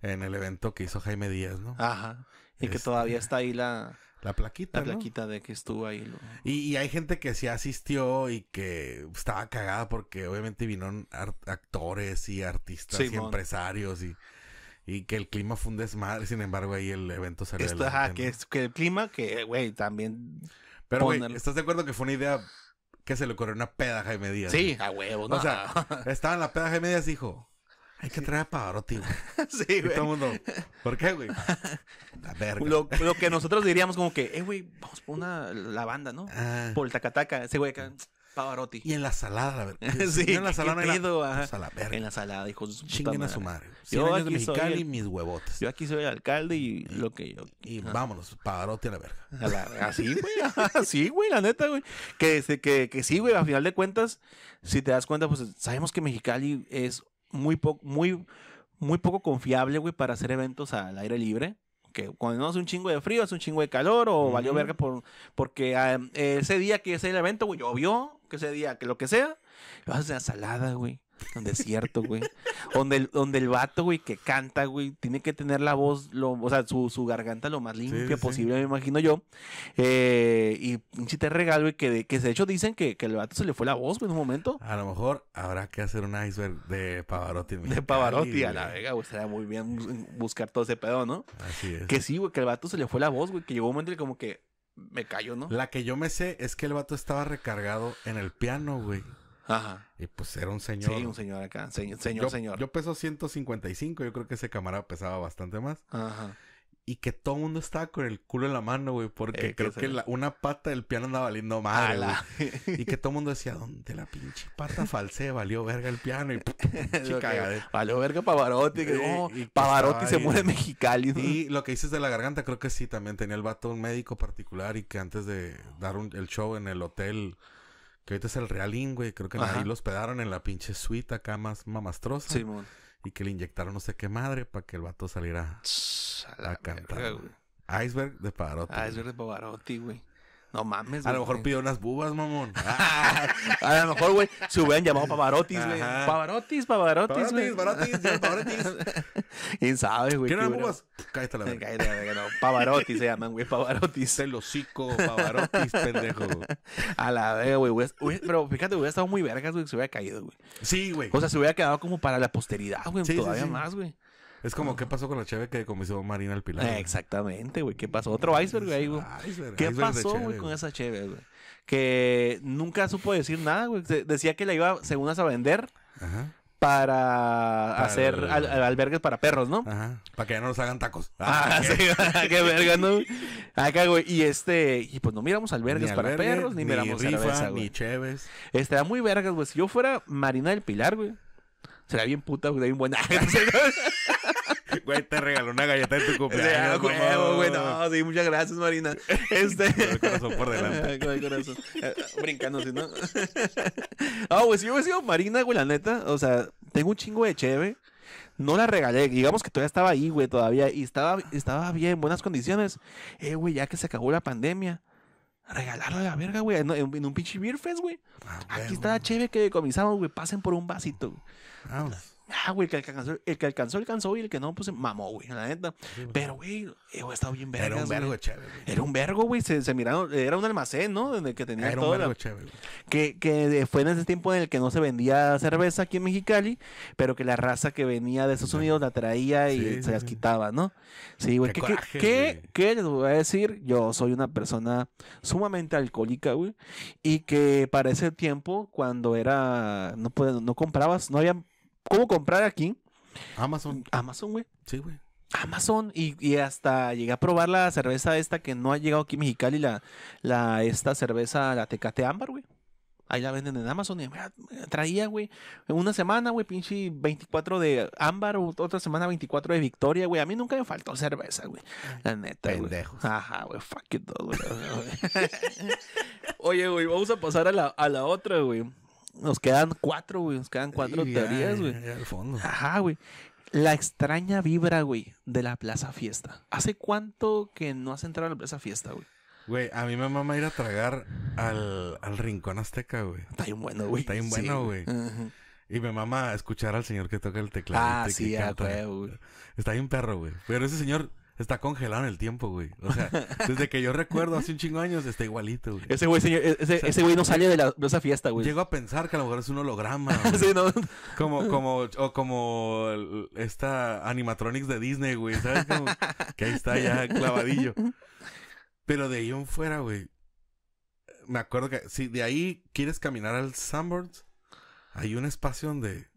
en el evento que hizo Jaime Díaz, ¿no? Ajá. Y que este, todavía está ahí la... La plaquita. La plaquita de que estuvo ahí. Y, hay gente que sí asistió y que estaba cagada porque obviamente vinieron actores y artistas y empresarios y y que el clima fue un desmadre, sin embargo, ahí el evento salió Esto, Ajá, que, que el clima, que, güey, también... Pero, güey, ¿estás de acuerdo que fue una idea que se le ocurrió una peda de Díaz? Sí, a huevo, no. O sea, estaba en la peda Jaime Díaz dijo... Hay que traer a Pavarotti, Sí, güey. todo mundo, ¿por qué, güey? La verga. Lo, que nosotros diríamos como que, eh, güey, vamos por una, la banda, ¿no? Ah. Por el tacataca. Ese güey acá, Pavarotti. Y en la salada, la verdad. sí, en la salada. ido la En la salada, hijos de su Chinguen a su madre. Yo años de Mexicali, y mis huevotes. Yo aquí soy el alcalde y, eh, lo que yo. Y vámonos, Pavarotti a la verga. así, güey. así, güey, la neta, güey. Que, que, que sí, güey, a final de cuentas, si te das cuenta, pues sabemos que Mexicali es muy poco, muy, muy poco confiable, güey, para hacer eventos al aire libre que cuando no hace un chingo de frío, hace un chingo de calor, o valió verga por, porque ah, ese día que es el evento, güey, llovió, que ese día, que lo que sea, vas a una salada, güey. Un desierto, güey. donde, el, donde el vato, güey, que canta, güey, tiene que tener la voz, lo, o sea, su, garganta lo más limpia posible, me imagino yo. Eh, y si te regalo, güey, que, que de hecho dicen que, que el vato se le fue la voz, güey, en un momento. A lo mejor habrá que hacer un iceberg de Pavarotti. de Pavarotti a la vega, güey. Estaría muy bien buscar todo ese pedo, ¿no? Así es. Que sí, güey, que el vato se le fue la voz, güey, que llegó un momento y como que me callo, ¿no? La que yo me sé es que el vato estaba recargado en el piano, güey. Ajá. Y pues era un señor. Sí, un señor acá. señor, señor. Yo, yo peso 155, yo creo que ese camarada pesaba bastante más. Ajá y que todo el mundo estaba con el culo en la mano, güey, porque eh, creo que, una pata del piano andaba valiendo mal y que todo el mundo decía, ¿dónde la pinche pata falsea? Valió verga el piano y chica, Valió verga Pavarotti, pues, Pavarotti se muere mexicali. Y lo que dices de la garganta, creo que sí, también tenía el vato un médico particular y que antes de dar el show en el hotel, que ahorita es el Realín, güey, creo que ahí lo hospedaron en la pinche suite acá más mamastrosa. Sí, y que le inyectaron no sé qué madre para que el vato saliera a, cantar. Iceberg de Pavarotti. Iceberg de Pavarotti, güey. No mames, güey. A lo mejor pidió unas bubas, mamón. a lo mejor, güey, se hubieran llamado Pavarotis, güey. Pavarotis, Pavarotis, güey. Pavarotis, Pavarotis, Pavarotis. ¿Quién sabe, güey? ¿Quién eran bubas? Cállate la verga. Cállate Pavarotis se llaman, güey, Pavarotis. El hocico, Pavarotis, pendejo. A la verga, güey. Pero fíjate, hubiera estado muy vergas, güey, se hubiera caído, güey. Sí, güey. O sea, se hubiera quedado como para la posteridad, güey, todavía más, güey. Es como, ¿qué pasó con la cheve que comenzó Marina al Pilar? exactamente, güey. ¿Qué pasó? Otro iceberg, güey. ¿Qué pasó, güey, con esa cheve, güey? Que nunca supo decir nada, güey. decía que la iba, según a vender. Para, hacer albergues para perros, ¿no? Ajá. Para que ya no nos hagan tacos. Ah, sí, qué verga, ¿no? Acá, güey. Y este, y pues no miramos albergues para perros, ni, miramos rifa, cerveza, Ni cheves. era este, muy vergas, güey. Si yo fuera Marina del Pilar, güey. sería bien puta, güey. Bien buena güey, te regaló una galleta de tu cumpleaños. Sí, güey, no, sí, muchas gracias, Marina. Este... Con el corazón por delante. Eh, Con el corazón. Brincando así, ¿no? Ah, güey, pues si yo hubiera sido Marina, güey, la neta, o sea, tengo un chingo de cheve. No la regalé, digamos que todavía estaba ahí, güey, todavía. Y estaba, estaba bien, buenas condiciones. Eh, güey, ya que se acabó la pandemia regalarla a la verga, güey, en, un pinche beer fest, güey. Ah, Aquí está la cheve que comenzamos, güey. Pasen por un vasito. Vamos. Ah, güey, el que alcanzó, el que alcanzó, alcanzó y el que no, pues mamó, güey, la neta. Pero, eh, güey, estaba bien verga. Era un vergo chévere, güey. Era un vergo, güey. Se, miraron, era un almacén, ¿no? En que tenía Era un vergo chévere, güey. Que, que fue en ese tiempo en el que no se vendía cerveza aquí en Mexicali, pero que la raza que venía de Estados Unidos la traía y se las quitaba, ¿no? Sí, güey. ¿Qué, ¿qué, les voy a decir? Yo soy una persona sumamente alcohólica, güey. Y que para ese tiempo, cuando era. No, no comprabas, no había cómo comprar aquí. Amazon. Amazon, güey. Sí, güey. Amazon y, y, hasta llegué a probar la cerveza esta que no ha llegado aquí en Mexicali, la, la, esta cerveza, la Tecate Ámbar, güey. Ahí la venden en Amazon y me traía, güey, una semana, güey, pinche 24 de ámbar, otra semana 24 de victoria, güey. A mí nunca me faltó cerveza, güey. La neta, Pendejos. Ajá, güey, fuck it, güey. Oye, güey, vamos a pasar a la, a la otra, güey. Nos quedan cuatro, güey. Nos quedan cuatro teorías, güey. Ajá, güey. La extraña vibra, güey, de la Plaza Fiesta. ¿Hace cuánto que no has entrado a la Plaza Fiesta, güey? Güey, a mí me mama ir a tragar al, al Rincón Azteca, güey. Está bien bueno, güey. Está bien bueno, güey. Y me mama escuchar al señor que toca el teclado. Ah, sí, a güey. Está bien perro, güey. Pero ese señor está congelado en el tiempo, güey. O sea, desde que yo recuerdo hace un chingo años está igualito, güey. Ese güey, e-, ese, ese güey no sale de, la, esa fiesta, güey. Llego a pensar que a lo mejor es un holograma. sí, ¿no? Como, como, o como esta animatronics de Disney, güey. ¿Sabes? que ahí está ya clavadillo. Pero de ahí en fuera, güey. Me acuerdo que si de ahí quieres caminar al Sunboard, hay un espacio donde.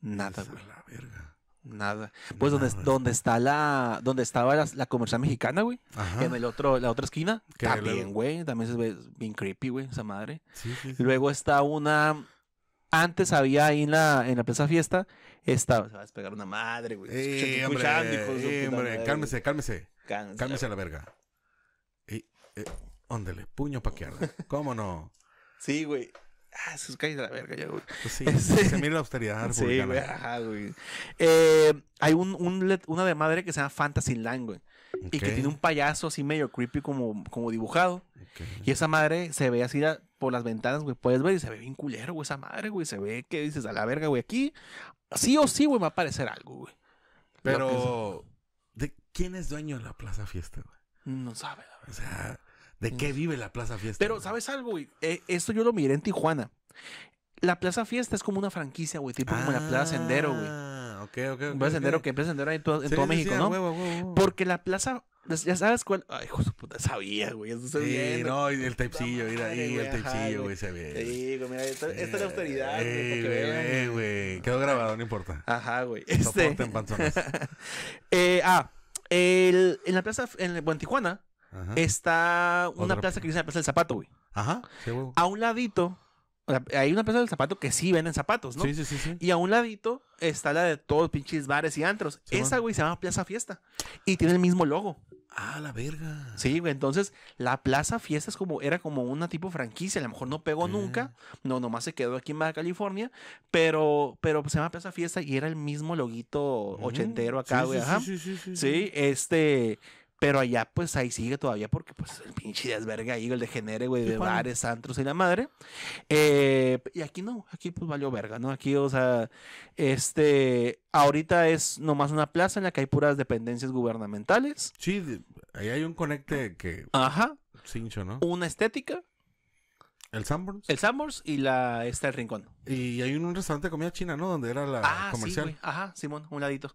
Nada, güey. la verga. Nada. Pues donde, está la, donde estaba la, comercial mexicana, güey. En el otro, la otra esquina. Qué también, güey. También se ve bien creepy, güey, esa madre. Sí, Luego está una. Antes había ahí en la, en la plaza fiesta. Estaba. Se va a despegar una madre, güey. Sí, hombre, hombre. cálmese, cálmese. Cálmese a la verga. Y, óndele, eh, puño pa' ¿Cómo no? sí, güey ah, se cae de la verga ya, güey. Pues sí, se mira la austeridad. güey, güey. Eh, hay un, una de madre que se llama Land, güey. Y que tiene un payaso así medio creepy como, como dibujado. Y esa madre se ve así por las ventanas, güey. Puedes ver y se ve bien culero, güey, esa madre, güey. Se ve que dices a la verga, güey. Aquí sí o sí, güey, va a aparecer algo, güey. Pero, ¿de quién es dueño de la plaza fiesta, güey? No sabe, la O sea, ¿De qué vive la Plaza Fiesta? Pero, ¿sabes algo, güey? Eh, esto yo lo miré en Tijuana. La Plaza Fiesta es como una franquicia, güey, tipo como la Plaza Sendero, güey. Ah, ok, ok. okay, plaza Sendero que empieza Sendero en todo, en todo México, sí, ¿no? Huevo, huevo. Porque la Plaza pues, ya sabes cuál. Ay, hijo de puta, sabía, güey. Eso se sí, no, y el tapecillo, mira ahí, el tapecillo, güey, se ve. Sí, güey, mira, esta, es la austeridad, güey. güey. Quedó grabado, no importa. Ajá, güey. Este... en panzones. Eh, ah, el, en la plaza, en, bueno, en Tijuana, está una plaza que dice la Plaza del Zapato, güey. Ajá. A un ladito, hay una plaza del zapato que sí venden zapatos, ¿no? Sí, sí, sí, Y a un ladito está la de todos pinches bares y antros. Esa, güey, se llama Plaza Fiesta. Y tiene el mismo logo. Ah, la verga. Sí, güey. Entonces, la Plaza Fiesta es como, era como una tipo franquicia. A lo mejor no pegó nunca. No, nomás se quedó aquí en Baja California. Pero, pero se llama Plaza Fiesta y era el mismo loguito mm, ochentero acá, güey. Sí, sí, sí, sí, sí, este. Pero allá, pues ahí sigue todavía, porque pues el pinche desverga ahí, el de Genere, güey, de bares, antros y la madre. Eh, y aquí no, aquí pues valió verga, ¿no? Aquí, o sea, este, ahorita es nomás una plaza en la que hay puras dependencias gubernamentales. Sí, ahí hay un conecte que. Ajá. Cincho, ¿no? Una estética. El Sanborns. El Sanborns y la está el Rincón. Y hay un, restaurante de comida china, ¿no? Donde era la ah, comercial. Sí, Ajá, Simón, un ladito.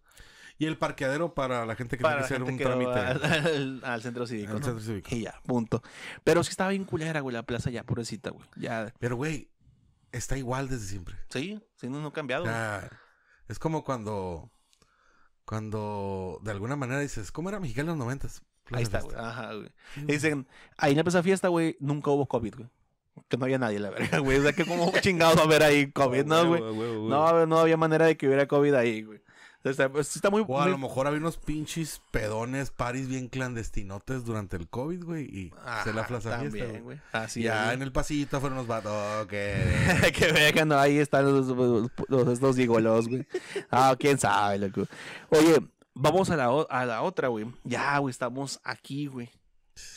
Y el parqueadero para la gente que tiene que hacer un trámite. Al, centro cívico. Y ya, punto. Pero sí estaba bien culera, güey, la plaza ya, pobrecita, güey. Pero, güey, está igual desde siempre. Sí, sí, no, ha cambiado. es como cuando. Cuando de alguna manera dices, ¿cómo era México en los noventas? Ahí está, güey. Ajá, güey. Dicen, ahí en la plaza fiesta, güey, nunca hubo COVID, güey. Que no había nadie, la verga, güey. O sea, que como chingados a ver ahí COVID, ¿no, güey? No, no había manera de que hubiera COVID ahí, güey. Pues, muy, o a lo mejor había unos pinches pedones, paris bien clandestinotes durante el COVID, güey. Y se ah, la flazaría. También, güey. Así Ya en el pasillito fueron los vatos. que... que vean, ahí están los, estos gigolos, güey. Ah, quién sabe, loco. Oye, vamos a la, a la otra, güey. Ya, güey, estamos aquí, güey.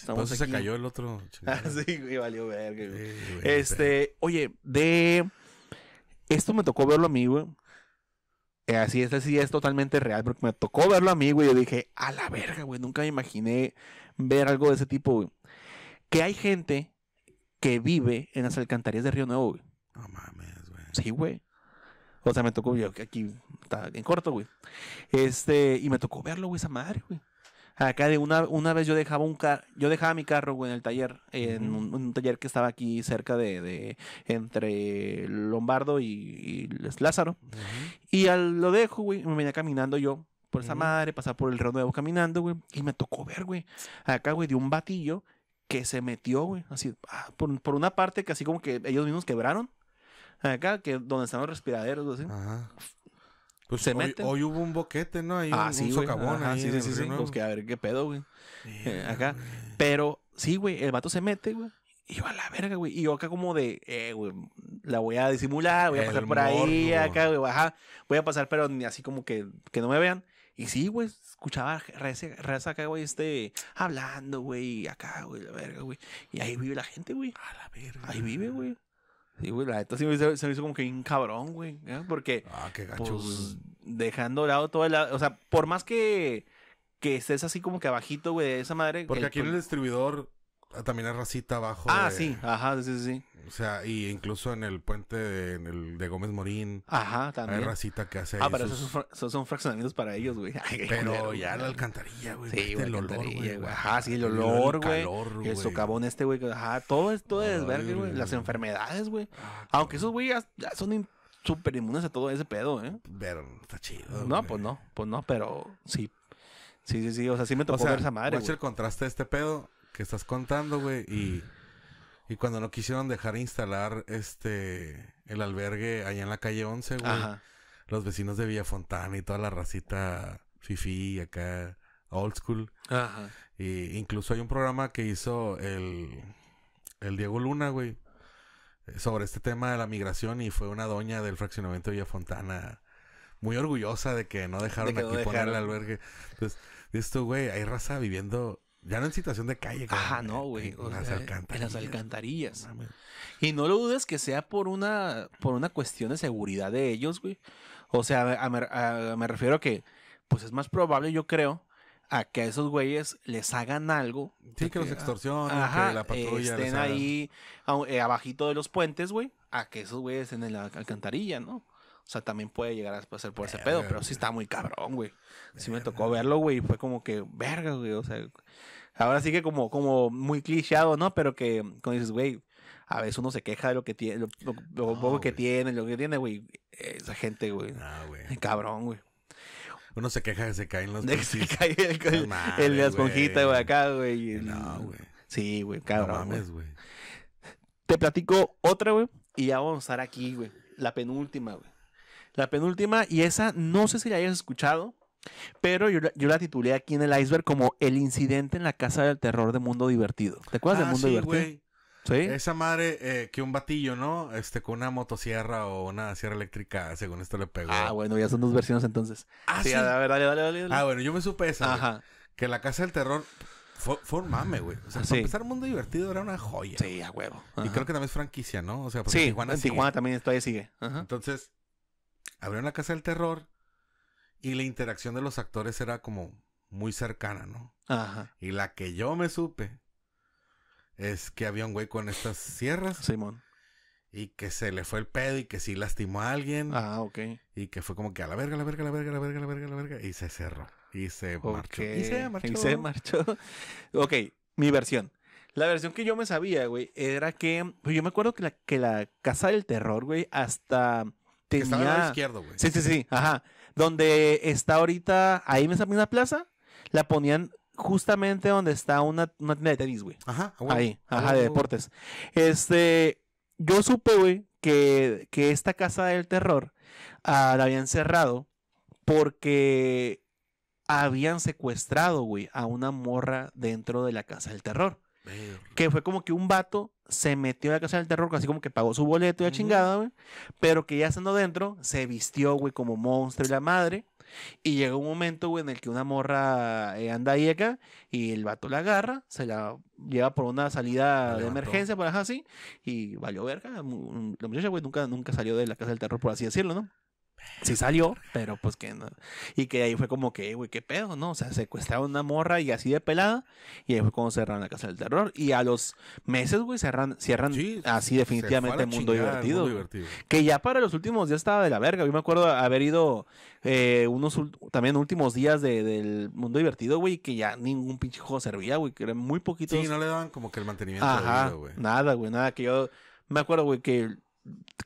Entonces pues se cayó el otro. Así, ah, sí, güey, valió ver güey. este, oye, de... Esto me tocó verlo a mí, güey. Eh, así es, así es totalmente real, porque me tocó verlo a mí, güey. Yo dije, a la verga, güey, nunca me imaginé ver algo de ese tipo, güey. Que hay gente que vive en las alcantarillas de Río Nuevo, güey. No mames, güey. Sí, güey. O sea, me tocó, yo aquí está en corto, güey. Este, y me tocó verlo, güey, esa madre, güey. Acá de una, una vez yo dejaba un car yo dejaba mi carro, güey, en el taller, en un, taller que estaba aquí cerca de, de entre Lombardo y, Lázaro. Y al, lo dejo, güey, me venía caminando yo por esa madre, pasaba por el Río Nuevo caminando, güey, y me tocó ver, güey, acá, güey, de un batillo que se metió, güey, así, ah, por, por una parte que así como que ellos mismos quebraron, acá, que donde están los respiraderos, así. Pues se mete. Hoy hubo un boquete, ¿no? ahí ah, un, sí, un socavón Sí, sí, sí. Pues que a ver qué pedo, güey. Eh, acá. Pero, sí, güey, el vato se mete, güey. Y yo a la verga, güey. Y yo acá como de, eh, güey, la voy a disimular, voy a pasar por ahí, acá, güey, baja Voy a pasar, pero así como que, que no me vean. Y sí, güey, escuchaba reza acá, güey, este, hablando, güey, acá, güey, la verga, güey. Y ahí vive la gente, güey. A la verga. Ahí vive, güey. Sí, güey, la neta se me hizo como que un cabrón, güey. ¿eh? Porque. Ah, qué gacho, pues, dejando lado toda la. O sea, por más que. Que estés así como que abajito, güey, de esa madre. Porque aquí en el distribuidor también hay racita abajo. Ah, sí, ajá, sí, sí. O sea, y incluso en el puente de, de Gómez Morín. Ajá, también. Hay racita que hace. Ah, pero esos, son fraccionamientos para ellos, güey. pero ya la alcantarilla, güey. Sí, güey, el olor, güey. Ajá, sí, el olor, güey. el güey. el socavón este, güey. Ajá, todo esto es desvergue, güey. Las enfermedades, güey. Ah, Aunque esos, güey, ya, son súper inmunes a todo ese pedo, ¿eh? ver está chido. No, pues no, pues no, pero sí. Sí, sí, sí. O sea, sí me tocó ver esa madre. Güey. el contraste de este pedo que estás contando, güey. Mm. Y, cuando no quisieron dejar instalar este el albergue allá en la calle 11, güey. Los vecinos de Fontana y toda la racita fifi acá, old school. Ajá. Y incluso hay un programa que hizo el, el Diego Luna, güey, sobre este tema de la migración y fue una doña del fraccionamiento de Fontana muy orgullosa de que no dejaron aquí poner el albergue. Entonces, dices güey, hay raza viviendo ya no en situación de calle. Ajá, no, güey. En, las alcantarillas. En las alcantarillas. Y no lo dudes que sea por una, por una cuestión de seguridad de ellos, güey. O sea, me refiero a que, pues es más probable, yo creo, a que a esos güeyes les hagan algo. Sí, que, los ah, extorsionen, que la patrulla. Estén ahí eh, abajito de los puentes, güey, a que esos güeyes estén en la alcantarilla, ¿no? O sea, también puede llegar a ser por ese pedo, pero sí está muy cabrón, güey. Sí me tocó verlo, güey, y fue como que, verga, güey, o sea, ahora sí que como, como muy clichado, ¿no? Pero que cuando dices, güey, a veces uno se queja de lo que tiene, lo, poco que tiene, lo que tiene, güey, esa gente, güey. Ah, güey. Cabrón, güey. Uno se queja de que se caen los... De que se cae el, el, la esponjita, güey, acá, güey. No, güey. Sí, güey, cabrón. No mames, güey. Te platico otra, güey, y ya vamos a estar aquí, güey. La penúltima, güey la penúltima, y esa no sé si la hayas escuchado, pero yo, la titulé aquí en el iceberg como El incidente en la casa del terror de Mundo Divertido. ¿Te acuerdas de ah, Mundo Divertido? ¿Sí? Esa madre eh, que un batillo, ¿no? Este, con una motosierra o una sierra eléctrica, según esto le pegó. Ah, bueno, ya son dos versiones entonces. Ah, sí. A ver, dale, dale, dale, dale, Ah, bueno, yo me supe esa. que la casa del terror fue, un mame, güey. O sea, ah, empezar, Mundo Divertido era una joya. Sí, a huevo. Y creo que también es franquicia, ¿no? O sea, sí, también todavía sigue. Entonces, Abrió la casa del terror y la interacción de los actores era como muy cercana, ¿no? Ajá. Y la que yo me supe es que había un güey con estas sierras. Simón. Y que se le fue el pedo y que sí lastimó a alguien. Ah, ok. Y que fue como que a la verga, la verga, la verga, la verga, la verga, la verga. Y se cerró. Y se marchó. Y se marchó. Y se marchó. ok, mi versión. La versión que yo me sabía, güey, era que. Pues, yo me acuerdo que la, que la Casa del Terror, güey, hasta estaba izquierdo, güey. Sí, sí, sí, ajá. Donde está ahorita, ahí en esa misma plaza, la ponían justamente donde está una, tienda de tenis, güey. Ajá, Ahí, ajá, de deportes. Este, yo supe, güey, que, esta casa del terror ah, la habían cerrado porque habían secuestrado, güey, a una morra dentro de la casa del terror. Que fue como que un vato se metió a la casa del terror, así como que pagó su boleto y la chingada, Pero que ya estando dentro, se vistió, güey, como monstruo y la madre. Y llega un momento, güey, en el que una morra eh, anda ahí acá y el vato la agarra, se la lleva por una salida de emergencia, por así, y valió verga. La muchacha, güey, nunca salió de la casa del terror, por así decirlo, ¿no? sí salió, pero pues que no. Y que ahí fue como que, güey, qué pedo, ¿no? O sea, secuestraron una morra y así de pelada. Y ahí fue cuando cerraron la casa del terror. Y a los meses, güey, cerran, cierran así definitivamente el mundo, divertido, Que ya para los últimos días estaba de la verga. Yo me acuerdo haber ido eh, unos también últimos días del mundo divertido, güey, que ya ningún pinche juego servía, güey, que eran muy poquitos. Sí, no le daban como que el mantenimiento Ajá, güey. Nada, güey, nada. Que yo me acuerdo, güey, que,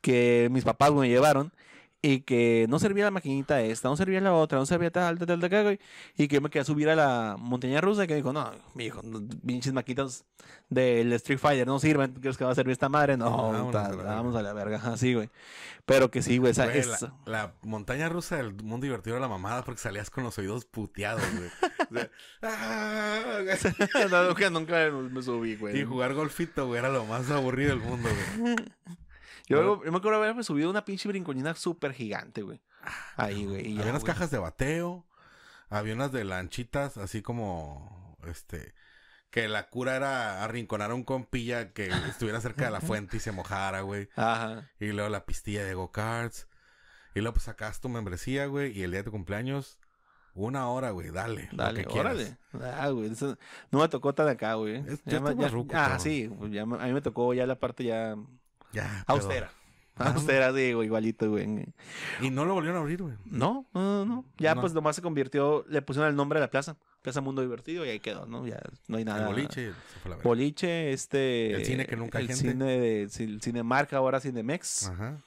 que mis papás, me llevaron y que no servía la maquinita esta, no servía la otra, no servía tal, tal, tal, tal, y que me quedé a subir a la montaña rusa y que me dijo, no, mi hijo, pinches maquitas del Street Fighter no sirven, ¿crees que va a servir esta madre? No, vamos a la verga, así, güey. Pero que sí, güey, esa es... La, montaña rusa del mundo divertido era la mamada porque salías con los oídos puteados, güey. o sea, ¡Ah! nunca me subí, güey. Y jugar golfito, güey, era lo más aburrido del mundo, güey. Yo, me acuerdo haberme subido una pinche brinconina súper gigante, güey. Ah, Ahí, güey. había unas cajas de bateo, había unas de lanchitas, así como, este, que la cura era arrinconar a un compilla que estuviera cerca de la fuente y se mojara, güey. Ajá. Y luego la pistilla de go-karts. Y luego pues sacas tu membresía, güey, y el día de tu cumpleaños... Una hora, güey, dale. Dale, Ah, güey, no me tocó tan acá, güey. ah, sí, a mí me tocó ya la parte ya Austera. Austera, digo, igualito, güey. Y no lo volvieron a abrir, güey. No, no, no. Ya, pues nomás se convirtió, le pusieron el nombre a la plaza. Plaza Mundo Divertido y ahí quedó, ¿no? Ya no hay nada. El boliche, Boliche, este. El cine que nunca hay el Cine de, el cine marca, ahora Cinemex. Ajá.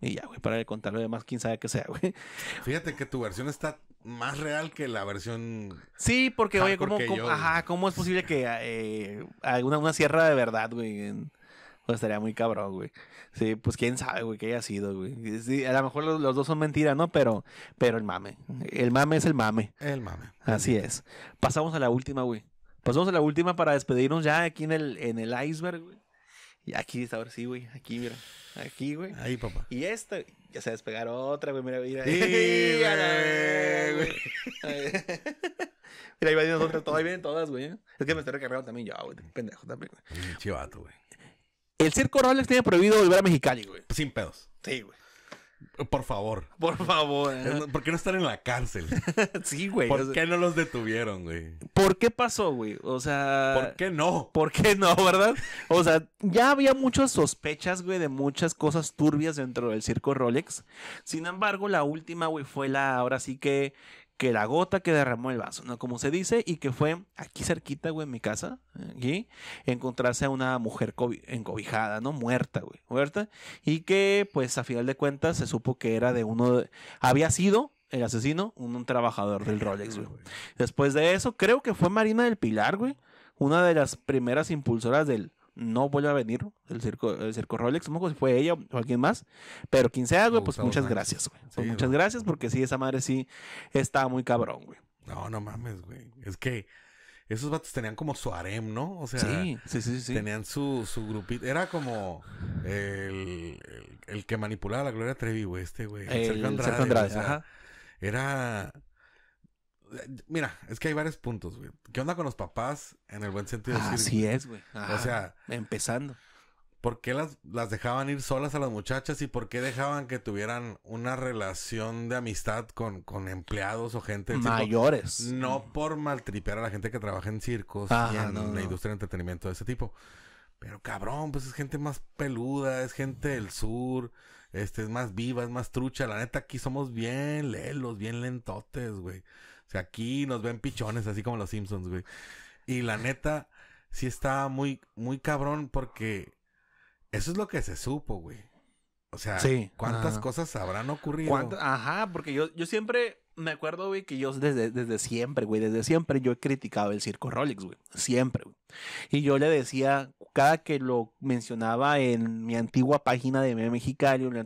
Y ya, güey, para de además quién sabe qué sea, güey. Fíjate que tu versión está más real que la versión. Sí, porque, oye, ¿cómo, ajá, ¿cómo es posible que eh, alguna una sierra de verdad, güey? Pues estaría muy cabrón, güey. Sí, pues quién sabe, güey, qué haya sido, güey. a lo mejor los, dos son mentiras, ¿no? Pero, pero el mame. El mame es el mame. El mame. Así es. Pasamos a la última, güey. Pasamos a la última para despedirnos ya aquí en el, en el iceberg, güey. Y aquí, ahora sí, güey. Aquí, mira. Aquí, güey. Ahí, papá. Y esta, ya se despegar otra, güey. Mira, mira. Sí, güey. mira, ahí va otra. Todavía vienen todas, güey. ¿eh? Es que me estoy recargando también yo, güey. Pendejo también, güey. Chivato, güey. El Circo Rolex tiene prohibido volver a Mexicali, güey. Sin pedos. Sí, güey. Por favor. Por favor. ¿Por qué no están en la cárcel? sí, güey. ¿Por qué no los detuvieron, güey? ¿Por qué pasó, güey? O sea. ¿Por qué no? ¿Por qué no, verdad? O sea, ya había muchas sospechas, güey, de muchas cosas turbias dentro del circo Rolex. Sin embargo, la última, güey, fue la. Ahora sí que que la gota que derramó el vaso, ¿no? Como se dice, y que fue aquí cerquita, güey, en mi casa, aquí, encontrarse a una mujer encobijada, ¿no? Muerta, güey, muerta, y que, pues, a final de cuentas se supo que era de uno, había sido el asesino, un, un trabajador del Rolex, güey. Después de eso, creo que fue Marina del Pilar, güey, una de las primeras impulsoras del, no vuelve a venir el circo, el circo Rolex, como si fue ella o alguien más, pero quien sea, güey, pues, pues muchas gracias, güey. muchas gracias porque sí, esa madre sí está muy cabrón, güey. No, no mames, güey. Es que esos vatos tenían como su harem, ¿no? O sea, sí, sí, sí, tenían su, grupito. Era como el, que manipulaba la Gloria Trevi, güey, este, güey. El, el Era Mira, es que hay varios puntos, güey. ¿Qué onda con los papás en el buen sentido? de decir, así es, güey. o sea, empezando. ¿Por qué las, las dejaban ir solas a las muchachas y por qué dejaban que tuvieran una relación de amistad con, empleados o gente? Mayores. No por maltripear a la gente que trabaja en circos y en la industria de entretenimiento de ese tipo. Pero cabrón, pues es gente más peluda, es gente del sur, este es más viva, es más trucha. La neta, aquí somos bien lelos, bien lentotes, güey aquí nos ven pichones, así como los Simpsons, güey. Y la neta, sí está muy, muy cabrón porque eso es lo que se supo, güey. O sea, ¿cuántas cosas habrán ocurrido? Ajá, porque yo, yo siempre me acuerdo, güey, que yo desde, desde siempre, güey, desde siempre yo he criticado el circo Rolex, güey. Siempre, güey. Y yo le decía, cada que lo mencionaba en mi antigua página de Meme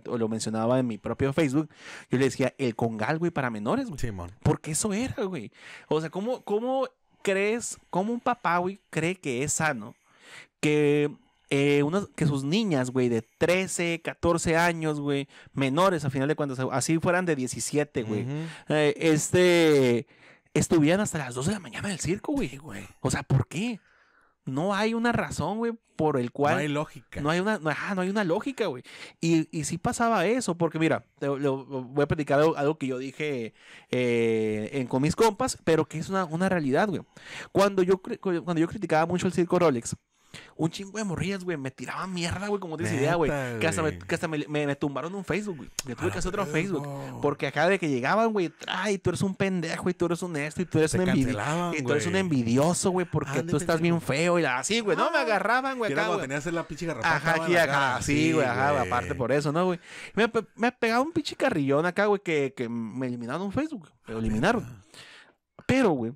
o lo mencionaba en mi propio Facebook, yo le decía, el congal, güey, para menores, güey. Sí, Porque eso era, güey. O sea, ¿cómo, cómo crees, cómo un papá, güey, cree que es sano que eh, que sus niñas, güey, de 13, 14 años, güey, menores a final de cuentas, así fueran de 17, güey, eh, este, estuvieran hasta las 2 de la mañana del circo, güey. güey. O sea, ¿por qué? No hay una razón, güey, por el cual... No hay lógica. No hay una, no, hay una lógica, güey. Y, y sí pasaba eso, porque mira, voy a platicar algo, que yo dije eh, en, con mis compas, pero que es una, realidad, güey. Cuando yo, cuando yo criticaba mucho el circo Rolex, un chingo de morrillas, güey, me tiraba mierda, güey, como tienes idea, güey. Que hasta, me, me, tumbaron un Facebook, güey. Me tuve que hacer otro ah, Facebook. Porque acá de que llegaban, güey, ay, tú eres un pendejo, y tú eres un esto, y tú eres un envidioso. Y tú eres un envidioso, güey, porque tú estás bien feo. Y así, güey, no me ah. agarraban, güey. Acá, que tenías la pinche Ajá, aquí, acá, así, güey, ajá, aparte por eso, ¿no, güey? Me, me pegado un pinche carrillón acá, güey, que, que me eliminaron un Facebook. Me lo eliminaron. Pero, güey,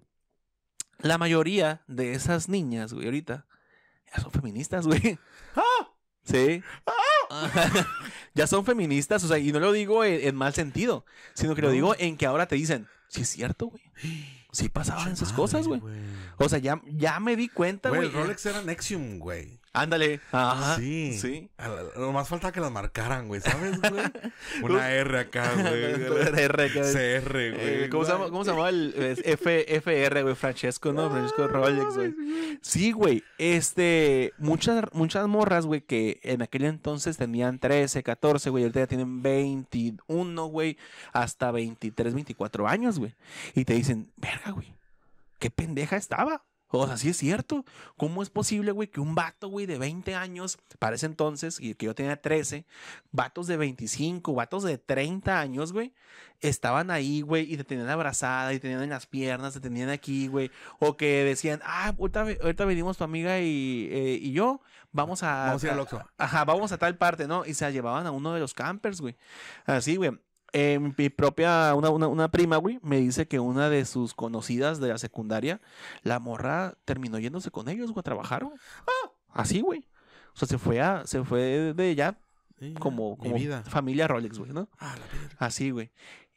la mayoría de esas niñas, güey, ahorita ya son feministas, güey. ¡Ah! Sí. ¡Ah! ya son feministas, o sea, y no lo digo en, mal sentido, sino que lo digo en que ahora te dicen, sí es cierto, güey. Sí pasaban esas cosas, güey. O sea, ya, ya me di cuenta, güey. Rolex era Nexium, güey. Ándale. Ajá. Sí. Lo más falta que las marcaran, güey, ¿sabes, güey? Una R acá, güey. R acá. CR, eh, güey. ¿cómo, se ¿Cómo se llamaba el F, FR, güey? Francesco, ¿no? Francesco ah, Rolex, güey. Sí, güey. Este, muchas, muchas morras, güey, que en aquel entonces tenían 13, 14, güey. Ahorita ya tienen 21, güey. Hasta 23, 24 años, güey. Y te dicen, verga, güey. Qué pendeja estaba o sea, sí es cierto. ¿Cómo es posible, güey, que un vato, güey, de 20 años, para ese entonces, y que yo tenía 13, vatos de 25, vatos de 30 años, güey, estaban ahí, güey, y te tenían abrazada, y te tenían en las piernas, te tenían aquí, güey. O que decían, ah, ahorita, venimos tu amiga eh, y, yo, vamos a. Vamos a ir Ajá, vamos a tal parte, ¿no? Y se llevaban a uno de los campers, güey. Así, güey. Eh, mi propia, una, una, prima, güey, me dice que una de sus conocidas de la secundaria, la morra terminó yéndose con ellos, güey, a trabajar, Ah, así, güey. O sea, se fue a, se fue de ya como, como familia Rolex, güey, ¿no? Ah, la vida. Así, güey.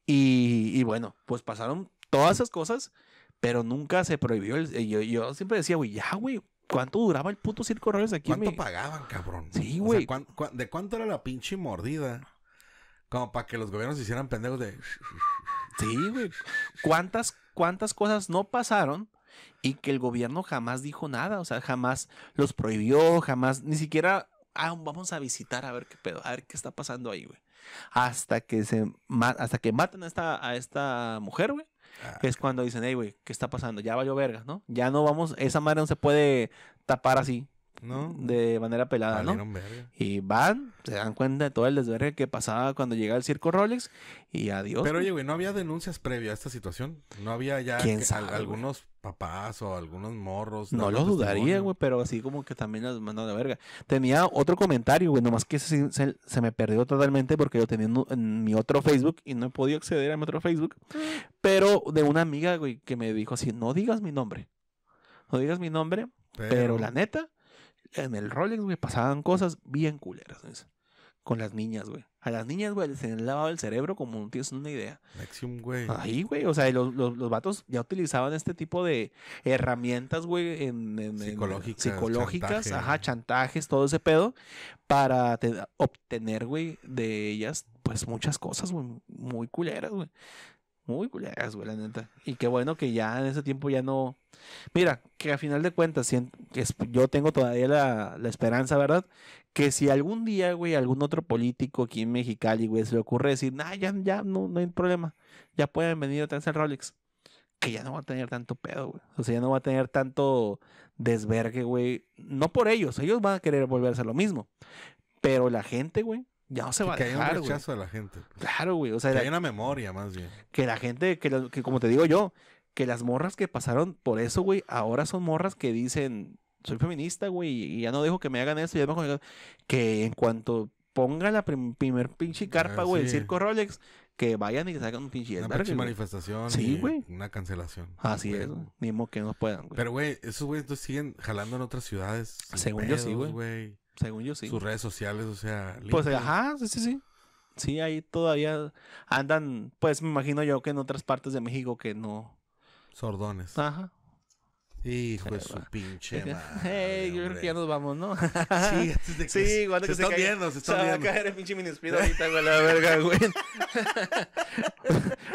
Y, y bueno, pues pasaron todas esas cosas, pero nunca se prohibió. El, yo, yo siempre decía, güey, ya, güey, ¿Cuánto duraba el puto circo Rolex aquí? ¿Cuánto me... pagaban, cabrón? Sí, güey. ¿De cuánto era la pinche mordida? No, para que los gobiernos hicieran pendejos de. Sí, güey. ¿Cuántas, ¿Cuántas cosas no pasaron y que el gobierno jamás dijo nada? O sea, jamás los prohibió, jamás, ni siquiera. Ah, vamos a visitar a ver qué pedo, a ver qué está pasando ahí, güey. Hasta que se hasta que matan a esta, a esta mujer, güey. Ah. es cuando dicen, hey, güey, ¿qué está pasando? Ya yo vergas, ¿no? Ya no vamos, esa madre no se puede tapar así no. de manera pelada, Y van, se dan cuenta de todo el desvergue que pasaba cuando llegaba el circo Rolex y adiós. Pero oye, güey, ¿no había denuncias previas a esta situación? ¿No había ya algunos papás o algunos morros? No lo dudaría, güey, pero así como que también las mandó de verga. Tenía otro comentario, güey, nomás que se, se, me perdió totalmente porque yo tenía en mi otro Facebook y no he podido acceder a mi otro Facebook. Pero de una amiga, güey, que me dijo así, no digas mi nombre. No digas mi nombre, pero la neta, en el Rolex, güey, pasaban cosas bien culeras, Con las niñas, güey. A las niñas, güey, les lavado el cerebro como no tienes una idea. Nexium, güey. Ahí, güey. O sea, los, los, vatos ya utilizaban este tipo de herramientas, güey, en, psicológicas. psicológicas, ajá, chantajes, todo ese pedo, para obtener, güey, de ellas, pues muchas cosas, güey, muy culeras, güey. Muy culeras, güey, la neta. Y qué bueno que ya en ese tiempo ya no. Mira, que a final de cuentas, yo tengo todavía la, esperanza, ¿verdad? Que si algún día, güey, algún otro político aquí en Mexicali, güey, se le ocurre decir, nah, ya, ya, no, no hay problema, ya pueden venir a traerse Rolex. Que ya no va a tener tanto pedo, güey. O sea, ya no va a tener tanto desvergue, güey. No por ellos, ellos van a querer volverse a lo mismo. Pero la gente, güey, ya no se va a dejar, hay un rechazo de la gente. Pues. Claro, güey. O sea, que hay una memoria, más bien. Que la gente, que, como te digo yo, que las morras que pasaron por eso, güey, ahora son morras que dicen, soy feminista, güey, y ya no dejo que me hagan eso. ya que en cuanto ponga la primer pinche ah, carpa, güey, el circo Rolex, que vayan y que saquen un pinche Una pinche manifestación. Sí, güey. Una cancelación. Así es, mismo que no puedan, güey. Pero, güey, esos güeyes siguen jalando en otras ciudades. Según yo sí, güey. Según yo sí. Sus redes sociales, o sea. Pues ajá, sí, sí, sí. Sí, ahí todavía andan, pues me imagino yo que en otras partes de México que no. Sordones. Ajá. Hijo de su pinche madre. yo creo que ya nos vamos, ¿no? sí, antes de que sí, se, están viendo, se están viendo. a caer el pinche minispido ahorita, güey, la verga, güey.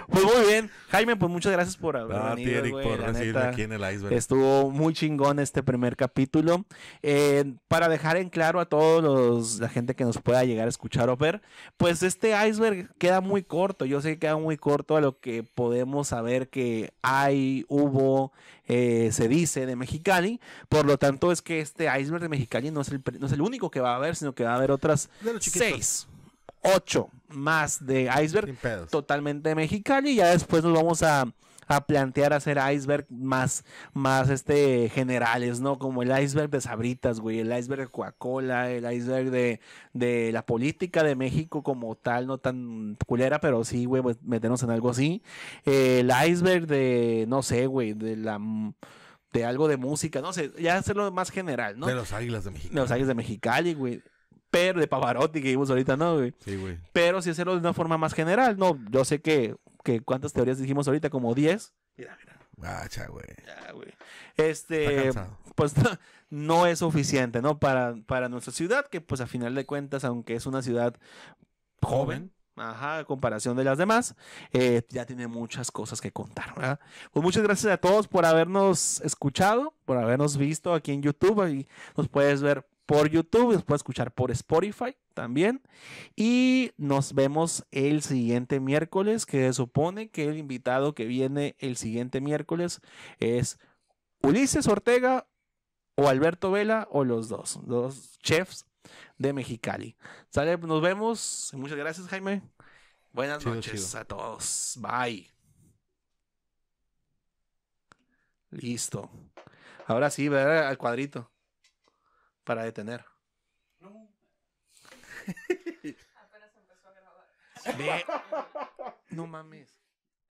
pues muy bien. Jaime, pues muchas gracias por haber ah, venido, güey, por recibirme aquí en el iceberg. Estuvo muy chingón este primer capítulo. Eh, para dejar en claro a todos los, la gente que nos pueda llegar a escuchar o ver, pues este iceberg queda muy corto. Yo sé que queda muy corto a lo que podemos saber que hay, hubo, eh, se dice de Mexicali, por lo tanto es que este iceberg de Mexicali no es el, no es el único que va a haber, sino que va a haber otras seis, ocho más de iceberg totalmente de Mexicali y ya después nos vamos a, plantear hacer iceberg más, más este, generales, ¿no? Como el iceberg de Sabritas, güey, el iceberg de Coca-Cola, el iceberg de, la política de México como tal, no tan culera, pero sí, güey, pues, meternos en algo así. el iceberg de, no sé, güey, de la de algo de música, no sé, ya hacerlo más general, ¿no? De los Águilas de Mexicali. De los Águilas de Mexicali, güey. Pero de Pavarotti que vimos ahorita, ¿no, güey? Sí, güey. Pero si hacerlo de una forma más general, no, yo sé que, que cuántas teorías dijimos ahorita, como 10. Mira, mira. Gacha, güey. Ya, güey. Este, pues no, no, es suficiente, ¿no? Para, para nuestra ciudad, que pues a final de cuentas, aunque es una ciudad joven, Ajá, comparación de las demás, eh, ya tiene muchas cosas que contar, Pues muchas gracias a todos por habernos escuchado, por habernos visto aquí en YouTube. nos puedes ver por YouTube, nos puedes escuchar por Spotify también. Y nos vemos el siguiente miércoles, que se supone que el invitado que viene el siguiente miércoles es Ulises Ortega o Alberto Vela o los dos, los chefs de Mexicali. Pues, nos vemos. Muchas gracias, Jaime. Buenas noches a todos. Bye. Listo. Ahora sí, ver al cuadrito. Para detener. No. no mames.